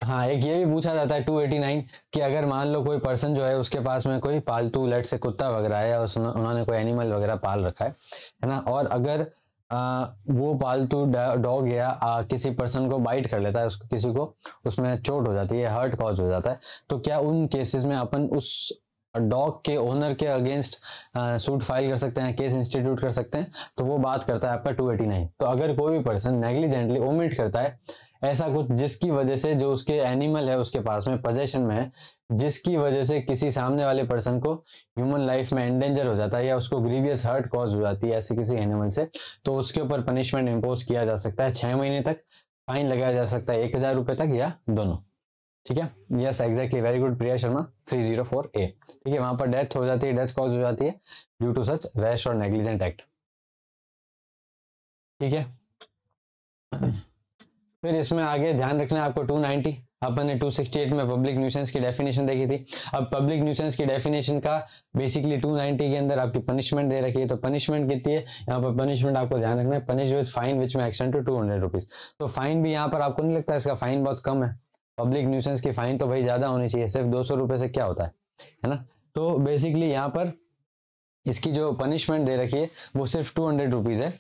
हाँ एक ये भी पूछा जाता है 289 कि अगर मान लो कोई पर्सन जो है उसके पास में कोई पालतू लट से कुत्ता वगैरह है और उन्होंने कोई एनिमल वगैरह पाल रखा है है ना और अगर आ, वो पालतू डॉग या आ, किसी पर्सन को बाइट कर लेता है उसको किसी को उसमें चोट हो जाती है हर्ट कॉज हो जाता है तो क्या उन केसेस में अपन उस डॉग के ओनर के अगेंस्ट सूट फाइल कर सकते हैं केस इंस्टीट्यूट कर सकते हैं तो वो बात करता है आपका 289 तो अगर कोई भी पर्सन नेग्लिजेंटली ओमिट करता है ऐसा कुछ जिसकी वजह से जो उसके एनिमल है उसके पास में पोजेशन में है जिसकी वजह से किसी सामने वाले पर्सन को ह्यूमन लाइफ में एंडेंजर हो जाता है या उसको ग्रीवियस हर्ट कॉज हो जाती है ऐसे किसी एनिमल से तो उसके ऊपर पनिशमेंट इम्पोज किया जा सकता है छह महीने तक फाइन लगाया जा सकता है एक हजार रुपए तक या दोनों ठीक है yes exactly very good Priya Sharma three zero four A ठीक है वहां पर डेथ हो जाती है डेथ कॉज हो जाती है ड्यू टू सच रैश और नेग्लिजेंट एक्ट ठीक है फिर इसमें आगे ध्यान रखना है आपको 290 अपन ने 268 में पब्लिक न्यूसेंस की डेफिनेशन देखी थी अब पब्लिक न्यूसेंस की डेफिनेशन का बेसिकली 290 के अंदर आपकी पनिशमेंट दे रखी है तो पनिशमेंट कितनी है यहाँ पर पनिशमेंट आपको ध्यान रखना है पनिश विद फाइन विच में extend to two hundred rupees तो फाइन भी यहाँ पर आपको नहीं लगता इसका फाइन बहुत कम है पब्लिक न्यूसेंस की फाइन तो भाई ज्यादा होनी चाहिए सिर्फ दो से क्या होता है है ना तो बेसिकली यहाँ पर इसकी जो पनिशमेंट दे रखी है वो सिर्फ टू हंड्रेड रुपीज है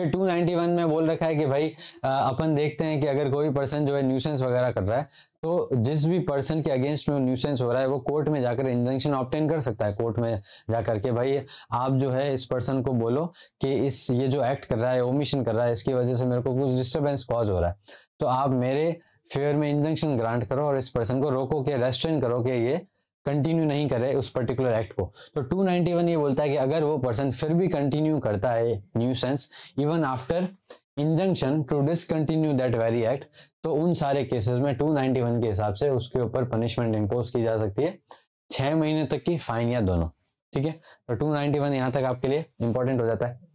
फिर 291 में बोल रखा है कि भाई अपन देखते हैं कि अगर कोई पर्सन जो है न्यूसेंस वगैरह कर रहा है तो जिस भी पर्सन के अगेंस्ट में न्यूसेंस हो रहा है वो कोर्ट में जाकर इंजंक्शन ऑप्टेन कर सकता है कोर्ट में जाकर के भाई आप जो है इस पर्सन को बोलो कि इस ये जो एक्ट कर रहा है ओमिशन कर रहा है इसकी वजह से मेरे को कुछ डिस्टर्बेंस कॉज हो रहा है तो आप मेरे फेयर में इंजंक्शन ग्रांट करो और इस पर्सन को रोको के रेस्ट्रेन करो कि ये कंटिन्यू नहीं कर रहे उस पर्टिकुलर एक्ट को तो 291 ये बोलता है कि अगर वो पर्सन फिर भी कंटिन्यू करता है nuisance even after injunction to discontinue that very act तो उन सारे केसेस में 291 के हिसाब से उसके ऊपर पनिशमेंट इम्पोज की जा सकती है छह महीने तक की फाइन या दोनों ठीक है तो 291 यहां तक आपके लिए इंपॉर्टेंट हो जाता है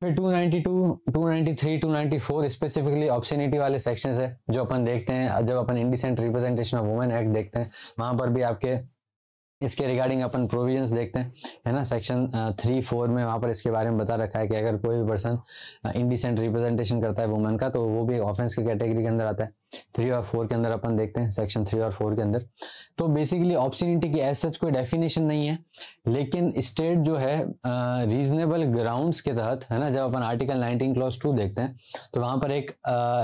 फिर 292, 293, 294 स्पेसिफिकली ऑप्शनिटी वाले सेक्शंस है जो अपन देखते हैं जब अपन indecent representation of women act देखते हैं वहां पर भी आपके इसके रिगार्डिंग अपन प्रोविजंस देखते हैं है ना सेक्शन थ्री फोर में वहाँ पर इसके बारे में बता रखा है कि अगर कोई भी पर्सन इंडिसेंट रिप्रेजेंटेशन करता है वुमेन का तो वो भी ऑफेंस की कैटेगरी के अंदर आता है थ्री और फोर के अंदर अपन देखते हैं सेक्शन थ्री और फोर के अंदर तो बेसिकली ऑप्शनिटी की एज सच कोई डेफिनेशन नहीं है लेकिन स्टेट जो है रीजनेबल uh, ग्राउंड के तहत है ना जब अपन आर्टिकल नाइनटीन क्लॉज टू देखते हैं तो वहाँ पर एक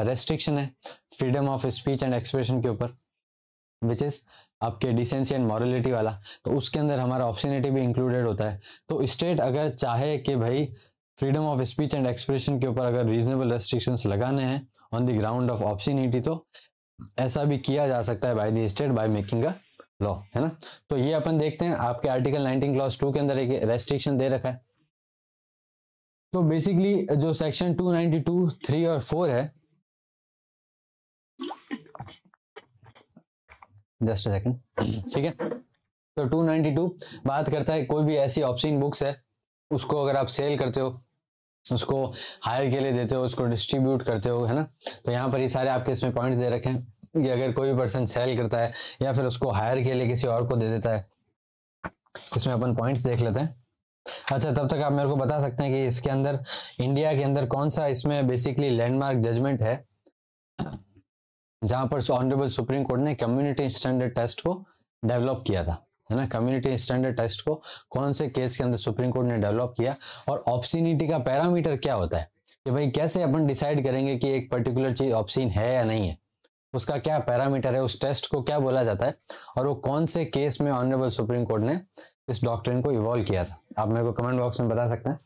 रेस्ट्रिक्शन uh, है freedom of speech and expression के ऊपर विच इज आपके डिसेंसी एंड मॉरलिटी वाला तो उसके अंदर हमारा ऑप्शनिटी भी इंक्लूडेड होता है तो स्टेट अगर चाहे कि भाई freedom of speech and expression के ऊपर अगर रीजनेबल रेस्ट्रिक्शंस लगाने हैं on the ground of obscenity तो ऐसा भी किया जा सकता है by the state by making a law है ना तो ये अपन देखते हैं आपके आर्टिकल नाइनटीन क्लास टू के अंदर एक रेस्ट्रिक्शन दे रखा है तो बेसिकली जो सेक्शन टू 3 और फोर है जस्ट सेकंड ठीक है तो 292 बात करता है कोई भी ऐसी ऑप्शन बुक्स है उसको अगर आप सेल करते हो उसको हायर के लिए देते हो उसको डिस्ट्रीब्यूट करते हो है ना तो यहाँ पर ये सारे आपके इसमें पॉइंट दे रखे हैं कि अगर कोई भी पर्सन सेल करता है या फिर उसको हायर के लिए किसी और को दे देता है इसमें अपन पॉइंट्स देख लेते हैं अच्छा तब तक आप मेरे को बता सकते हैं कि इसके अंदर इंडिया के अंदर कौन सा इसमें बेसिकली लैंडमार्क जजमेंट है जहां पर ऑनरेबल सुप्रीम कोर्ट ने कम्युनिटी स्टैंडर्ड टेस्ट को डेवलप किया था है ना कम्युनिटी स्टैंडर्ड टेस्ट को कौन से केस के अंदर सुप्रीम कोर्ट ने डेवलप किया और ऑप्सिनिटी का पैरामीटर क्या होता है कि भाई कैसे अपन डिसाइड करेंगे कि एक पर्टिकुलर चीज ऑप्शन है या नहीं है उसका क्या पैरामीटर है उस टेस्ट को क्या बोला जाता है और वो कौन से केस में ऑनरेबल सुप्रीम कोर्ट ने इस डॉक्ट्रिन को इवॉल्व किया था आप मेरे को कमेंट बॉक्स में बता सकते हैं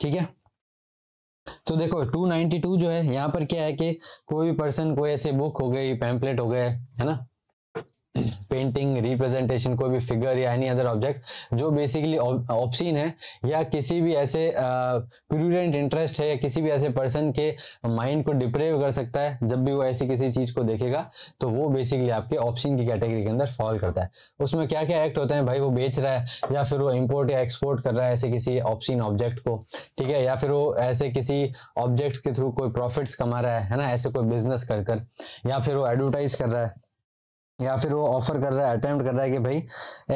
ठीक है तो देखो 292 जो है यहाँ पर क्या है कि कोई भी पर्सन कोई ऐसे बुक हो गई पैम्पलेट हो गए है ना पेंटिंग रिप्रेजेंटेशन कोई भी फिगर या एनी अदर ऑब्जेक्ट जो बेसिकली ऑप्शीन है या किसी भी ऐसे प्यूरेंट इंटरेस्ट है या किसी भी ऐसे पर्सन के माइंड को डिप्रेव कर सकता है जब भी वो ऐसी किसी चीज को देखेगा तो वो बेसिकली आपके ऑप्शीन की कैटेगरी के अंदर फॉल करता है उसमें क्या क्या एक्ट होते हैं भाई वो बेच रहा है या फिर वो इम्पोर्ट या एक्सपोर्ट कर रहा है ऐसे किसी ऑप्शीन ऑब्जेक्ट को ठीक है या फिर वो ऐसे किसी ऑब्जेक्ट के थ्रू कोई प्रॉफिट्स कमा रहा है ना ऐसे कोई बिजनेस कर कर या फिर वो एडवर्टाइज कर रहा है या फिर वो ऑफर कर रहा है अटेम्प्ट कर रहा है कि भाई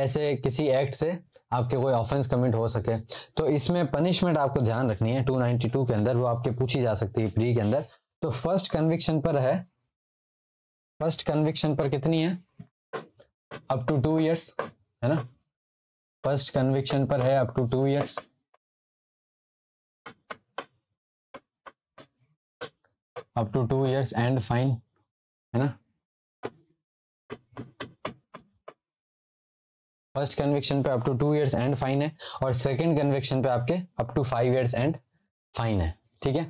ऐसे किसी एक्ट से आपके कोई ऑफेंस कमिट हो सके तो इसमें पनिशमेंट आपको ध्यान रखनी है 292 के अंदर वो आपके पूछी जा सकती है प्री के अंदर तो फर्स्ट कन्विक्शन पर है फर्स्ट कन्विक्शन पर कितनी है अप टू टू इयर्स है ना फर्स्ट कन्विक्शन पर है up to two years up to two years and fine है ना फर्स्ट कन्विक्शन पे up to two years and fine है और सेकेंड कन्विक्शन पे आपके up to five years and fine है ठीक है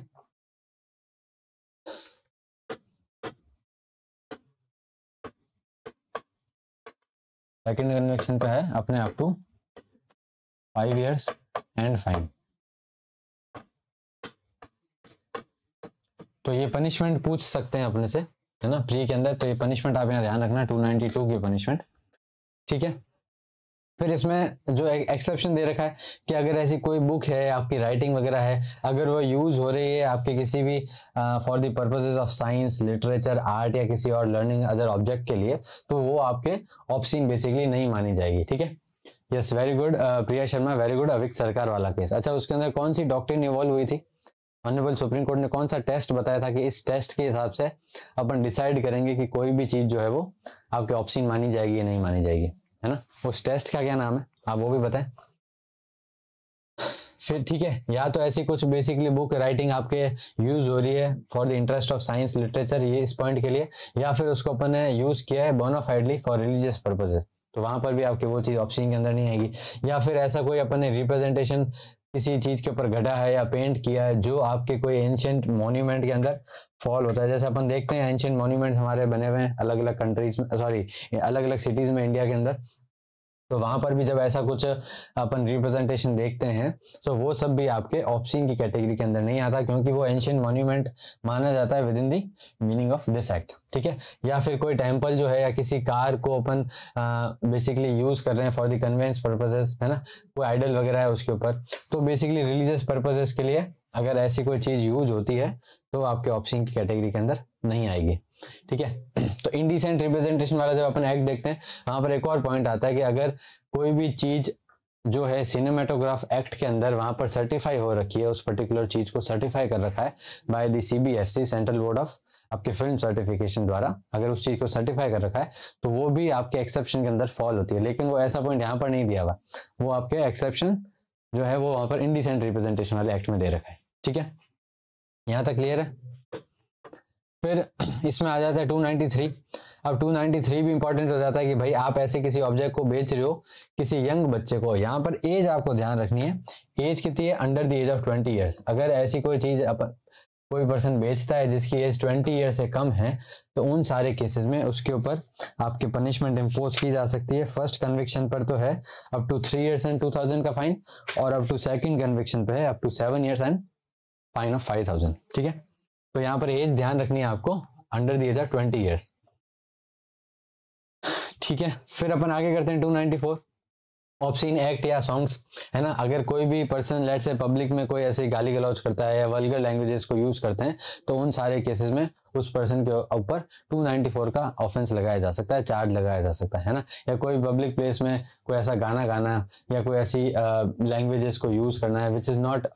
सेकेंड कन्विक्शन पे है अपने up to five years and fine तो ये पनिशमेंट पूछ सकते हैं अपने से है ना प्ली के अंदर तो ये पनिशमेंट आप यहाँ ध्यान रखना 292 की पनिशमेंट ठीक है फिर इसमें जो एक्सेप्शन दे रखा है कि अगर ऐसी कोई बुक है आपकी राइटिंग वगैरह है अगर वो यूज हो रही है आपके किसी भी for the purposes of science literature art या किसी और लर्निंग अदर ऑब्जेक्ट के लिए तो वो आपके ऑप्शन बेसिकली नहीं मानी जाएगी ठीक है yes very good Priya Sharma very good Avik Sarkar वाला केस अच्छा उसके अंदर कौन सी डॉक्टर इन्वॉल्व हुई थी ऑनरेबल सुप्रीम कोर्ट ने कौन सा टेस्ट बताया था कि इस टेस्ट के हिसाब से अपन डिसाइड करेंगे कि कोई भी चीज जो है वो आपके ऑप्शन मानी जाएगी या नहीं मानी जाएगी है ना उस टेस्ट का क्या नाम है आप वो भी बताएं फिर ठीक है या तो ऐसी कुछ बेसिकली बुक राइटिंग आपके यूज हो रही है for the interest of science literature ये इस पॉइंट के लिए या फिर उसको अपन ने यूज किया है बोनाफाइडली फॉर रिलीजियस पर्पजेज तो वहां पर भी आपकी वो चीज ऑप्शन के अंदर नहीं आएगी या फिर ऐसा कोई अपन ने रिप्रेजेंटेशन किसी चीज के ऊपर घटा है या पेंट किया है जो आपके कोई एंशियंट मोन्यूमेंट के अंदर फॉल होता है जैसे अपन देखते हैं एंशियंट मॉन्यूमेंट हमारे बने हुए हैं अलग अलग कंट्रीज में सॉरी अलग अलग सिटीज में इंडिया के अंदर तो वहां पर भी जब ऐसा कुछ अपन रिप्रेजेंटेशन देखते हैं तो वो सब भी आपके ऑप्शन की कैटेगरी के अंदर नहीं आता क्योंकि वो एंशियंट मॉन्यूमेंट माना जाता है within the meaning of this act ठीक है या फिर कोई टेम्पल जो है या किसी कार को अपन बेसिकली यूज कर रहे हैं फॉर द कन्वेंस पर्पजेस है ना कोई आइडल वगैरह है उसके ऊपर तो बेसिकली रिलीजियस पर्पजेस के लिए अगर ऐसी कोई चीज यूज होती है तो आपके ऑप्शन की कैटेगरी के अंदर नहीं आएगी ठीक है तो इंडिसेंट रिप्रेजेंटेशन वाला जब अपन एक्ट देखते हैं वहां पर एक और पॉइंट आता है कि अगर कोई भी चीज जो है सिनेमेटोग्राफ एक्ट के अंदर वहां पर सर्टिफाई हो रखी है उस पर्टिकुलर चीज को सर्टिफाई कर रखा है by the CBSE central board of आपके फिल्म सर्टिफिकेशन द्वारा अगर उस चीज को सर्टिफाई कर रखा है तो वो भी आपके एक्सेप्शन के अंदर फॉल होती है लेकिन वो ऐसा पॉइंट यहाँ पर नहीं दिया हुआ वो आपके एक्सेप्शन जो है वो वहां पर इंडिसेंट रिप्रेजेंटेशन वाले एक्ट में दे रखा है ठीक है यहाँ तक क्लियर है फिर इसमें आ जाता है टू थ्री अब टू थ्री भी इंपॉर्टेंट हो जाता है कि भाई आप ऐसे किसी ऑब्जेक्ट को बेच रहे हो किसी यंग बच्चे को यहाँ पर एज आपको ध्यान रखनी है एज कितनी है under the age of twenty years अगर ऐसी कोई चीज अपन कोई पर्सन बेचता है जिसकी एज ट्वेंटी ईयर से कम है तो उन सारे केसेस में उसके ऊपर आपकी पनिशमेंट इम्पोज की जा सकती है फर्स्ट कन्विक्शन पर तो है up to three years and two thousand का फाइन और अप टू सेकंड कन्विक्शन पे है up to seven years and fine of five thousand ठीक है तो यहाँ पर एज ध्यान रखनी है आपको under the age of twenty years ठीक है फिर अपन आगे करते हैं two ninety four obscene act या सॉन्ग्स है ना अगर कोई भी पर्सन लेट से पब्लिक में कोई ऐसे गाली गलौज करता है या वर्गर लैंग्वेजेस को यूज करते हैं तो उन सारे केसेस में उस पर्सन के ऊपर 294 का ऑफेंस लगाया जा सकता है चार्ज लगाया जा सकता है है ना या कोई पब्लिक प्लेस में कोई ऐसा गाना गाना या कोई ऐसी लैंग्वेजेस uh, को यूज करना है which is not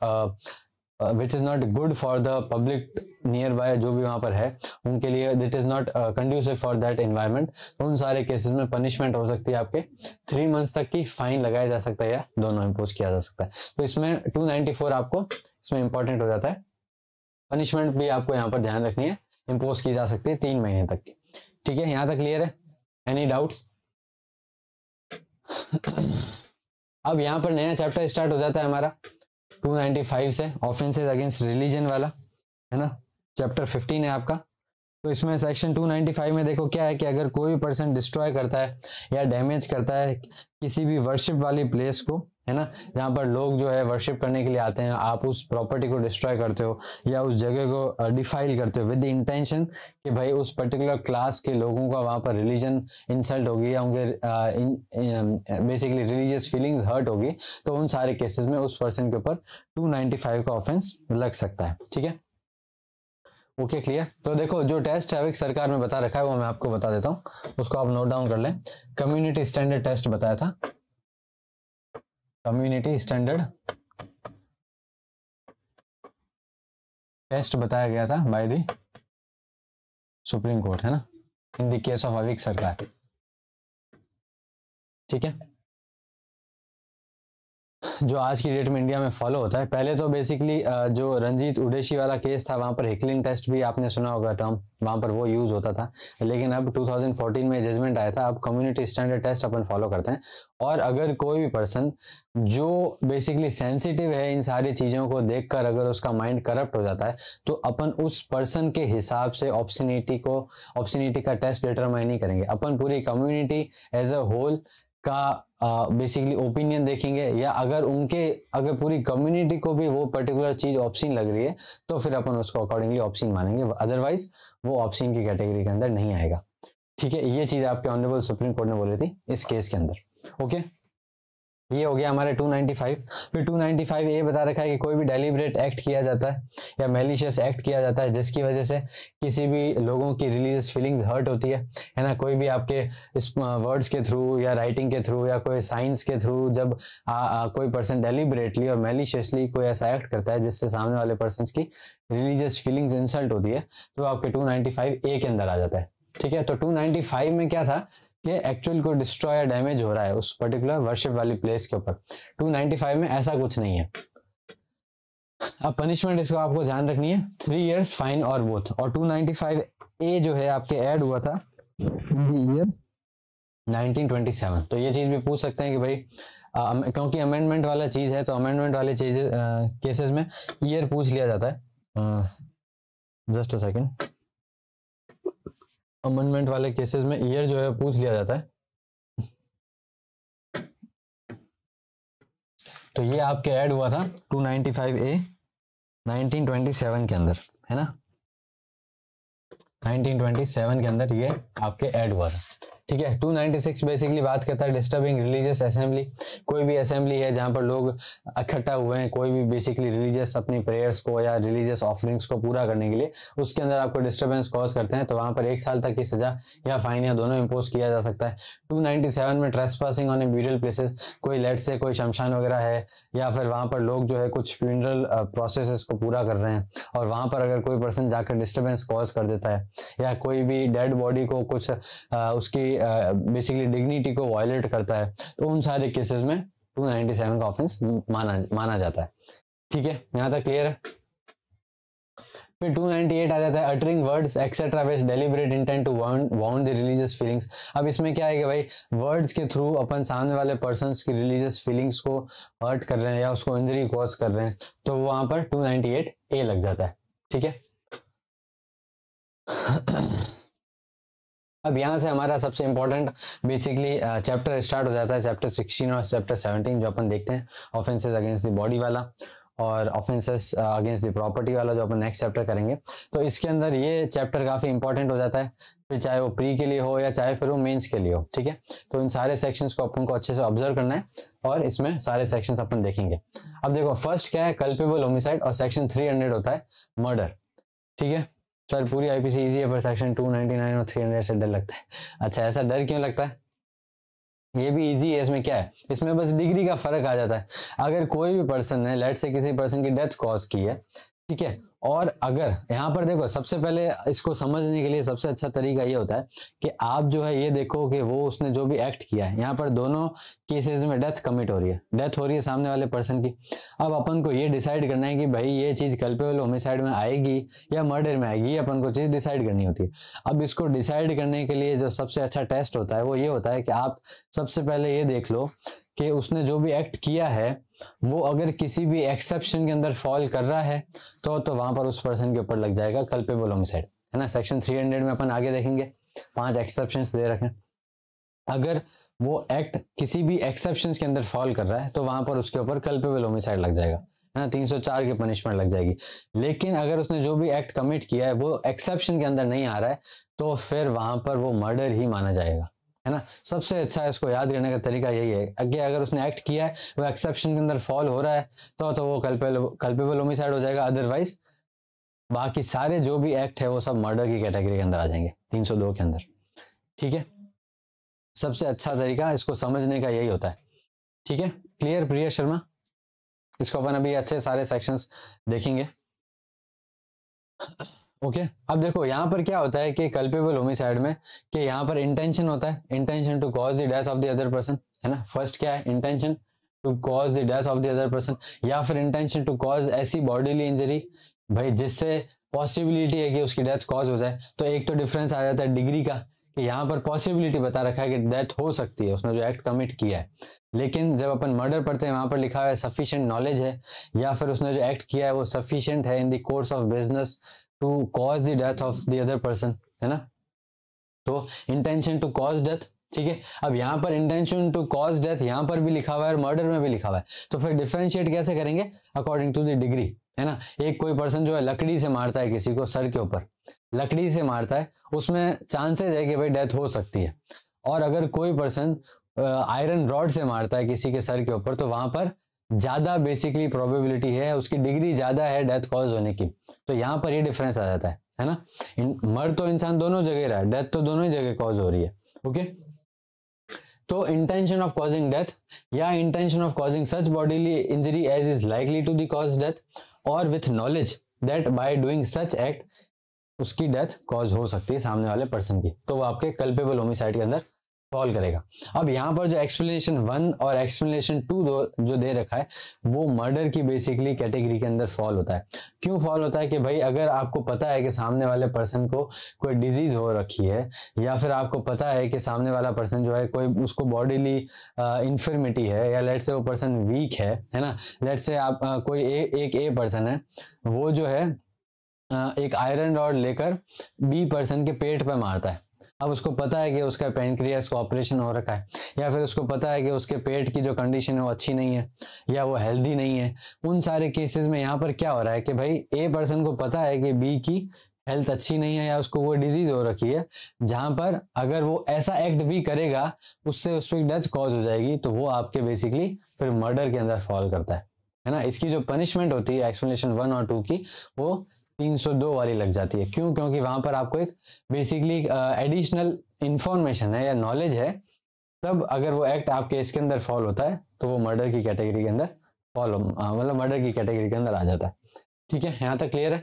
which is not good for the public nearby जो भी वहां पर है उनके लिए that is not conducive for that environment उन सारे केसेस में पनिशमेंट हो सकती है आपके थ्री मंथ्स तक की फाइन लगाया जा सकता है या दोनों इम्पोज किया जा सकता है तो इसमें टू नाइनटी फोर आपको इसमें इंपॉर्टेंट हो जाता है पनिशमेंट भी आपको यहाँ पर ध्यान रखनी है इम्पोज की जा सकती है तीन महीने तक की ठीक है यहाँ तक क्लियर है एनी डाउट्स अब यहाँ पर नया चैप्टर स्टार्ट हो जाता है हमारा 295 से ऑफेंसेज अगेंस्ट रिलीजन वाला है ना चैप्टर 15 है आपका तो इसमें सेक्शन 295 में देखो क्या है कि अगर कोई पर्सन डिस्ट्रॉय करता है या डैमेज करता है किसी भी वर्शिप वाली प्लेस को है ना जहाँ पर लोग जो है वर्शिप करने के लिए आते हैं आप उस प्रॉपर्टी को डिस्ट्रॉय करते हो या उस जगह को डिफाइल करते हो विद द इंटेंशन कि भाई उस पर्टिकुलर क्लास के लोगों का वहाँ पर रिलीजन इंसल्ट होगी या उनके बेसिकली रिलीजियस फीलिंग्स हर्ट होगी तो उन सारे केसेस में उस पर्सन के ऊपर टू का ऑफेंस लग सकता है ठीक है ओके क्लियर तो देखो जो टेस्ट है सरकार में बता रखा है वो मैं आपको बता देता हूँ उसको आप नोट डाउन कर लें कम्युनिटी स्टैंडर्ड टेस्ट बताया था कम्युनिटी स्टैंडर्ड टेस्ट बताया गया था बाय दी सुप्रीम कोर्ट है ना in the case of Avik Sarkar ठीक है जो आज की डेट में इंडिया में फॉलो होता है पहले तो बेसिकली जो रंजीत उडेशी वाला केस था वहाँ पर हिकलिंग टेस्ट भी आपने सुना होगा टर्म वहाँ पर वो यूज होता था लेकिन अब 2014 में जजमेंट आया था अब कम्युनिटी स्टैंडर्ड टेस्ट अपन फॉलो करते हैं और अगर कोई भी पर्सन जो बेसिकली सेंसिटिव है इन सारी चीज़ों को देख अगर उसका माइंड करप्ट हो जाता है तो अपन उस पर्सन के हिसाब से ऑप्शनिटी को ऑप्शनिटी का टेस्ट डिटरमाइन नहीं करेंगे अपन पूरी कम्युनिटी एज अ होल का बेसिकली ओपिनियन देखेंगे या अगर उनके अगर पूरी कम्युनिटी को भी वो पर्टिकुलर चीज ऑप्शन लग रही है तो फिर अपन उसको अकॉर्डिंगली ऑप्शन मानेंगे अदरवाइज वो ऑप्शन की कैटेगरी के अंदर नहीं आएगा ठीक है ये चीज आपके ऑनरेबल सुप्रीम कोर्ट ने बोली थी इस केस के अंदर ओके okay? ये हो गया हमारे 295 फिर 295 ये बता रखा है कि कोई भी डेलीबरेट एक्ट किया जाता है या मेलिशियस एक्ट किया जाता है जिसकी वजह से किसी भी लोगों की रिलीजियस फीलिंग्स हर्ट होती है है ना कोई भी आपके इस वर्ड्स के थ्रू या राइटिंग के थ्रू या कोई साइंस के थ्रू जब आ, आ, कोई पर्सन डेलीबरेटली और मेलिशियसली कोई ऐसा एक्ट करता है जिससे सामने वाले पर्सन की रिलीजियस फीलिंग्स इंसल्ट होती है तो आपके टू ए के अंदर आ जाता है ठीक है तो टू में क्या था ये एक्चुअल को डिस्ट्रॉय या डैमेज हो रहा है उस पर्टिकुलर वर्शिप वाली प्लेस के ऊपर 295 में ऐसा कुछ नहीं है अब पनिशमेंट इसको आपको ध्यान रखनी है थ्री इयर्स फाइन और बोथ और 295 ए जो है आपके ऐड हुआ था ईयर 1927 तो ये चीज भी पूछ सकते हैं कि भाई आ, क्योंकि अमेंडमेंट वाला चीज है तो अमेंडमेंट वाले चीज केसेस में ईयर पूछ लिया जाता है जस्ट अ सेकेंड अमेंडमेंट वाले केसेस में ईयर जो है पूछ लिया जाता है तो ये आपके ऐड हुआ था 295 ए 1927 के अंदर है ना 1927 के अंदर ये आपके ऐड हुआ था ठीक है 296 बेसिकली बात करता है डिस्टर्बिंग रिलीजियस असेंबली कोई भी असेंबली है जहां पर लोग इकट्ठा हुए हैं कोई भी बेसिकली रिलीजियस अपनी प्रेयर्स को या रिलीजियस ऑफरिंग्स को पूरा करने के लिए उसके अंदर आपको डिस्टर्बेंस कॉज करते हैं तो वहां पर एक साल तक की सजा या फाइन या दोनों इम्पोज किया जा सकता है सेवन में trespassing on burial places कोई लेट से कोई शमशान वगैरह है या फिर वहां पर लोग जो है कुछ फ्यूनरल प्रोसेस को पूरा कर रहे हैं और वहां पर अगर कोई पर्सन जाकर डिस्टर्बेंस कॉज कर देता है या कोई भी डेड बॉडी को कुछ आ, उसकी बेसिकली डिग्निटी को वायलेट करता है तो उन सारे केसेस में 297 का ऑफेंस माना माना जाता है ठीक है यहाँ तक क्लियर है फिर 298 आ जाता है uttering words etcetera which deliberate intent to wound the religious feelings अब इसमें क्या है कि भाई वर्ड्स के थ्रू अपन सामने वाले पर्सन की रिलीजियस फीलिंग्स को हर्ट कर रहे हैं या उसको इंजरी कॉज कर रहे हैं तो वहां पर 298 ए लग जाता है ठीक है अब यहाँ से हमारा सबसे इंपॉर्टेंट बेसिकली चैप्टर स्टार्ट हो जाता है चैप्टर 16 और चैप्टर 17 जो अपन देखते हैं ऑफेंसेस अगेंस्ट द बॉडी वाला और ऑफेंसेस अगेंस्ट द प्रॉपर्टी वाला जो अपन नेक्स्ट चैप्टर करेंगे तो इसके अंदर ये चैप्टर काफ़ी इंपॉर्टेंट हो जाता है फिर चाहे वो प्री के लिए हो या चाहे फिर वो मेंस के लिए हो ठीक है तो इन सारे सेक्शंस को अपन को अच्छे से ऑब्जर्व करना है और इसमें सारे सेक्शंस अपन देखेंगे अब देखो फर्स्ट क्या है कल्पेबल होमिसाइड और सेक्शन थ्री होता है मर्डर ठीक है सर पूरी आईपीसी इजी है पर सेक्शन 299 और 300 से डर लगता है अच्छा ऐसा डर क्यों लगता है ये भी इजी है इसमें क्या है इसमें बस डिग्री का फर्क आ जाता है अगर कोई भी पर्सन ने लेट से किसी पर्सन की डेथ कॉज की है ठीक है और अगर यहाँ पर देखो सबसे पहले इसको समझने के लिए सबसे अच्छा तरीका ये होता है कि आप जो है ये देखो कि वो उसने जो भी एक्ट किया है यहाँ पर दोनों केसेस में डेथ कमिट हो रही है डेथ हो रही है सामने वाले पर्सन की अब अपन को ये डिसाइड करना है कि भाई ये चीज कल्पेबल होमिसाइड में आएगी या मर्डर में आएगी ये अपन को चीज डिसाइड करनी होती है अब इसको डिसाइड करने के लिए जो सबसे अच्छा टेस्ट होता है वो ये होता है कि आप सबसे पहले ये देख लो कि उसने जो भी एक्ट किया है वो अगर किसी भी एक्सेप्शन के अंदर फॉल कर रहा है तो तो वहां पर उस पर्सन के ऊपर लग जाएगा कल्पेबल होमसाइड है ना सेक्शन 300 में अपन आगे देखेंगे पांच एक्सेप्शन दे रखें अगर वो एक्ट किसी भी एक्सेप्शन के अंदर फॉल कर रहा है तो वहां पर उसके ऊपर कल्पेबल होमिसाइड लग जाएगा है ना तीन की पनिशमेंट लग जाएगी लेकिन अगर उसने जो भी एक्ट कमिट किया है वो एक्सेप्शन के अंदर नहीं आ रहा है तो फिर वहां पर वो मर्डर ही माना जाएगा है ना सबसे अच्छा इसको याद करने का तरीका यही है अगे अगर उसने एक्ट किया है वो एक्सेप्शन के अंदर फॉल हो रहा है तो तो वो कल्पेबल कल्पेबल होमिसाइड हो जाएगा अदरवाइज बाकी सारे जो भी एक्ट है वो सब मर्डर की कैटेगरी के अंदर आ जाएंगे 302 के अंदर ठीक है सबसे अच्छा तरीका इसको समझने का यही होता है ठीक है क्लियर प्रिया शर्मा इसको अपन अभी अच्छे सारे सेक्शन देखेंगे ओके okay? अब देखो यहाँ पर क्या होता है कि कल्पेबल होमिसाइड में कि यहाँ पर इंटेंशन होता है intention to cause the death of the other person है ना फर्स्ट क्या है intention to cause the death of the other person या फिर इंटेंशन टू कॉज ऐसी बॉडीली इंजरी भाई जिससे पॉसिबिलिटी है कि उसकी डेथ कॉज हो जाए तो एक तो डिफरेंस आ जाता है डिग्री का कि यहाँ पर पॉसिबिलिटी बता रखा है कि डेथ हो सकती है उसने जो एक्ट कमिट किया है लेकिन जब अपन मर्डर पढ़ते हैं वहां पर लिखा है सफिशियंट नॉलेज है या फिर उसने जो एक्ट किया है वो सफिशियंट है in the course of business to cause the death of the other person है ना तो इंटेंशन टू कॉज डेथ ठीक है अब यहां पर इंटेंशन टू कॉज डेथ यहां पर भी लिखा हुआ है और मर्डर में भी लिखा हुआ है तो फिर डिफ्रेंशिएट कैसे करेंगे अकॉर्डिंग टू द डिग्री है ना एक कोई पर्सन जो है लकड़ी से मारता है किसी को सर के ऊपर लकड़ी से मारता है उसमें चांसेस है कि भाई डेथ हो सकती है और अगर कोई पर्सन आयरन रॉड से मारता है किसी के सर के ऊपर तो वहां पर ज्यादा बेसिकली प्रोबेबिलिटी है उसकी डिग्री ज्यादा है डेथ कॉज होने की तो यहाँ पर ये डिफरेंस आ जाता है है ना मर तो इंसान दोनों जगह रहा है डेथ तो दोनों जगह कॉज हो रही है ओके तो इंटेंशन ऑफ कॉजिंग डेथ या intention of causing such bodily injury as is likely to the cause death और with knowledge that by doing such act उसकी डेथ कॉज हो सकती है सामने वाले पर्सन की तो वो आपके कल्पेबल होमिसाइड के अंदर फॉल करेगा अब यहाँ पर जो एक्सप्लेनेशन वन और एक्सप्लेनेशन टू जो दे रखा है वो मर्डर की बेसिकली कैटेगरी के अंदर फॉल होता है क्यों फॉल होता है कि भाई अगर आपको पता है कि सामने वाले पर्सन को कोई डिजीज हो रखी है या फिर आपको पता है कि सामने वाला पर्सन जो है कोई उसको बॉडीली इन्फर्मिटी है या लेट से वो पर्सन वीक है है ना लेट से आप आ, कोई ए, एक ए पर्सन है वो जो है आ, एक आयरन रॉड लेकर बी पर्सन के पेट पर पे मारता है अब उसको पता है कि उसका पेनक्रियास का ऑपरेशन हो रखा है या फिर उसको पता है कि उसके पेट की जो कंडीशन है वो अच्छी नहीं है या वो हेल्दी नहीं है उन सारे केसेस में यहाँ पर क्या हो रहा है कि भाई ए पर्सन को पता है कि बी की हेल्थ अच्छी नहीं है या उसको वो डिजीज हो रखी है जहां पर अगर वो ऐसा एक्ट भी करेगा उससे उस पर डच कॉज हो जाएगी तो वो आपके बेसिकली फिर मर्डर के अंदर फॉल करता है है ना इसकी जो पनिशमेंट होती है एक्सप्लेनेशन वन और टू की वो 302 वाली लग जाती है क्यों क्योंकि वहां पर आपको एक बेसिकली एडिशनल इंफॉर्मेशन है या नॉलेज है तब अगर वो एक्ट आपके इसके अंदर फॉल होता है तो वो मर्डर की कैटेगरी के अंदर फॉल मतलब मर्डर की कैटेगरी के अंदर आ जाता है ठीक है यहाँ तक क्लियर है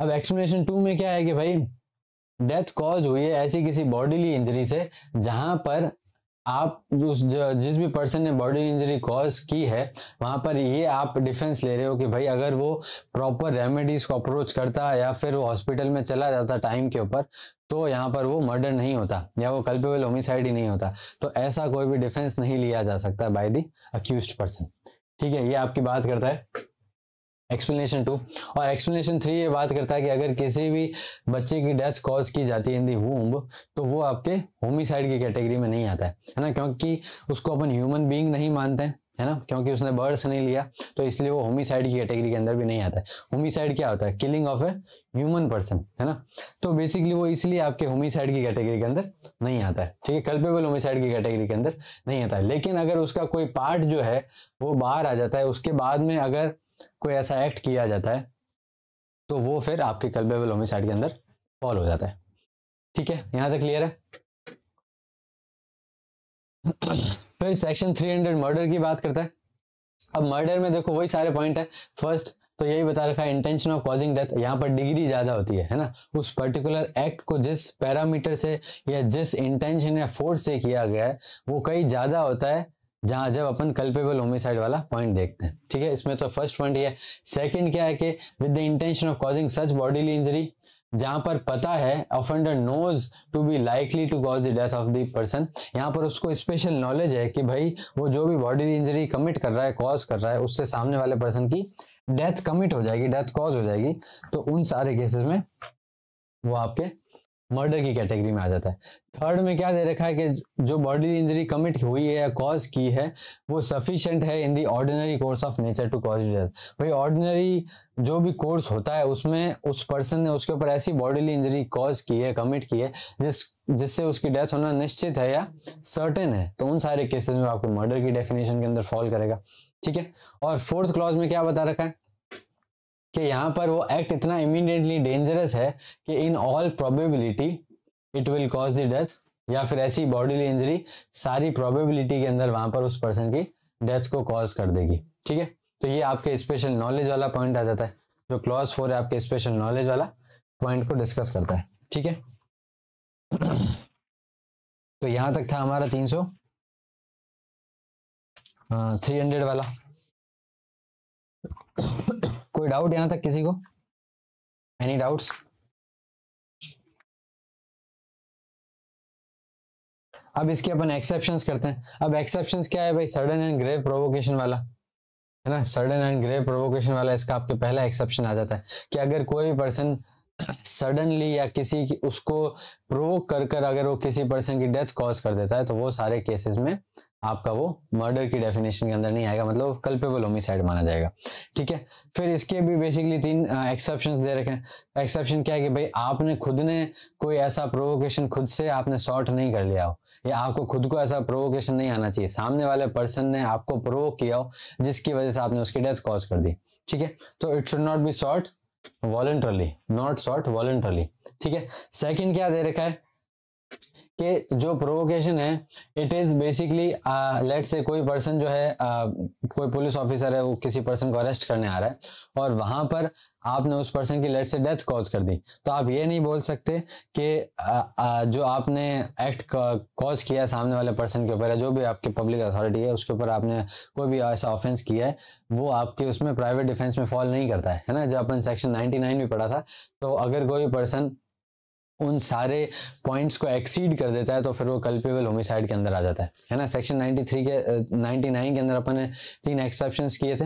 अब एक्सप्लेनेशन टू में क्या है कि भाई डेथ कॉज हुई है ऐसी किसी बॉडीली इंजरी से जहां पर आप उस जिस भी पर्सन ने बॉडी इंजरी कॉज की है वहाँ पर ये आप डिफेंस ले रहे हो कि भाई अगर वो प्रॉपर रेमेडीज को अप्रोच करता या फिर वो हॉस्पिटल में चला जाता टाइम के ऊपर तो यहाँ पर वो मर्डर नहीं होता या वो कल्पेबल होमिसाइड ही नहीं होता तो ऐसा कोई भी डिफेंस नहीं लिया जा सकता बाय दी अक्यूज पर्सन ठीक है ये आपकी बात करता है एक्सप्लेनेशन टू और एक्सप्लेनेशन थ्री ये बात करता है कि अगर किसी भी बच्चे की डेथ कॉज की जाती है इन दी होम तो वो आपके होमिसाइड की कैटेगरी में नहीं आता है है ना क्योंकि उसको अपन ह्यूमन बींग नहीं मानते हैं है ना क्योंकि उसने बर्ड्स नहीं लिया तो इसलिए वो होमिसाइड की कैटेगरी के अंदर भी नहीं आता है होमिसाइड क्या होता है killing of a human person है ना तो बेसिकली वो इसलिए आपके होमिसाइड की कैटेगरी के अंदर नहीं आता है ठीक है कल्पेबल होमिसाइड की कैटेगरी के अंदर नहीं आता है लेकिन अगर उसका कोई पार्ट जो है वो बाहर आ जाता है उसके बाद में अगर कोई ऐसा एक्ट किया जाता है तो वो फिर आपके कल्पेबल होमिसाइड के अंदर फॉल हो जाता है ठीक है यहां तक क्लियर है फिर सेक्शन 300 मर्डर की बात करता है अब मर्डर में देखो वही सारे पॉइंट है फर्स्ट तो यही बता रखा है इंटेंशन ऑफ कॉजिंग डेथ यहाँ पर डिग्री ज्यादा होती है है ना उस पर्टिकुलर एक्ट को जिस पैरामीटर से या जिस इंटेंशन या फोर्स से किया गया है वो कई ज्यादा होता है जहां जब अपन कल्पेबल होमिसाइड वाला पॉइंट देखते हैं ठीक है इसमें तो फर्स्ट पॉइंट ये सेकंड क्या है कि with the intention of causing such bodily injury जहां पर पता है offender knows to be likely to cause the death of the person यहाँ पर उसको स्पेशल नॉलेज है कि भाई वो जो भी बॉडी इंजरी कमिट कर रहा है कॉज कर रहा है उससे सामने वाले पर्सन की डेथ कमिट हो जाएगी डेथ कॉज हो जाएगी तो उन सारे केसेस में वो आपके मर्डर की कैटेगरी में आ जाता है थर्ड में क्या दे रखा है कि जो बॉडी इंजरी कमिट हुई है या कॉज की है वो सफिशिएंट है in the ordinary course of nature to cause death भाई ऑर्डिनरी जो भी कोर्स होता है उसमें उस पर्सन ने उसके ऊपर ऐसी बॉडीली इंजरी कॉज की है कमिट की है जिस जिससे उसकी डेथ होना निश्चित है या सर्टेन है तो उन सारे केसेस में आपको मर्डर की डेफिनेशन के अंदर फॉल करेगा ठीक है और फोर्थ क्लॉज में क्या बता रखा है कि यहाँ पर वो एक्ट इतना इमीडिएटली डेंजरस है कि in all probability it will cause the death या फिर ऐसी बॉडी इंजरी सारी प्रोबेबिलिटी के अंदर वहां पर उस पर्सन की डेथ को कॉज कर देगी ठीक है तो ये आपके स्पेशल नॉलेज वाला पॉइंट आ जाता है जो क्लॉज फोर है आपके स्पेशल नॉलेज वाला पॉइंट को डिस्कस करता है ठीक है तो यहां तक था हमारा तीन सौ थ्री हाँ, हंड्रेड वाला कोई डाउट यहां तक किसी को एनी डाउट्स अब इसके अपन एक्सेप्शन करते हैं अब एक्सेप्शन क्या है भाई सडन एंड ग्रेव प्रोवोकेशन वाला है ना सडन एंड ग्रेव प्रोवोकेशन वाला इसका आपके पहला एक्सेप्शन आ जाता है कि अगर कोई भी पर्सन सडनली या किसी की उसको प्रोवोक कर कर अगर वो किसी पर्सन की डेथ कॉज कर देता है तो वो सारे केसेस में आपका वो मर्डर की डेफिनेशन के अंदर नहीं आएगा मतलब कल्पेबल होमिसाइड माना जाएगा ठीक है फिर इसके भी बेसिकली तीन एक्सेप्शन दे रखे हैं एक्सेप्शन क्या है कि भाई आपने खुद ने कोई ऐसा प्रोवोकेशन खुद से आपने सॉर्ट नहीं कर लिया हो या आपको खुद को ऐसा प्रोवोकेशन नहीं आना चाहिए सामने वाले पर्सन ने आपको प्रोवोक किया हो जिसकी वजह से आपने उसकी डेथ कॉज कर दी ठीक है तो it should not be sought voluntarily not sought voluntarily ठीक है सेकेंड क्या दे रखा है कि जो प्रोवोकेशन है it is basically let say कोई पर्सन जो है uh, कोई पुलिस ऑफिसर है वो किसी पर्सन को अरेस्ट करने आ रहा है और वहां पर आपने उस पर्सन की लेट से डेथ कॉज कर दी तो आप ये नहीं बोल सकते कि uh, uh, जो आपने एक्ट कॉज किया है सामने वाले पर्सन के ऊपर है जो भी आपकी पब्लिक अथॉरिटी है उसके ऊपर आपने कोई भी ऐसा ऑफेंस किया है वो आपके उसमें प्राइवेट डिफेंस में फॉल नहीं करता है है ना जब अपन सेक्शन 99 भी पढ़ा था तो अगर कोई पर्सन उन सारे पॉइंट्स को एक्सीड कर देता है तो फिर वो कल्पेबल होमिसाइड के अंदर आ जाता है है ना सेक्शन 93 के 99 के अंदर अपन ने तीन एक्सेप्शन किए थे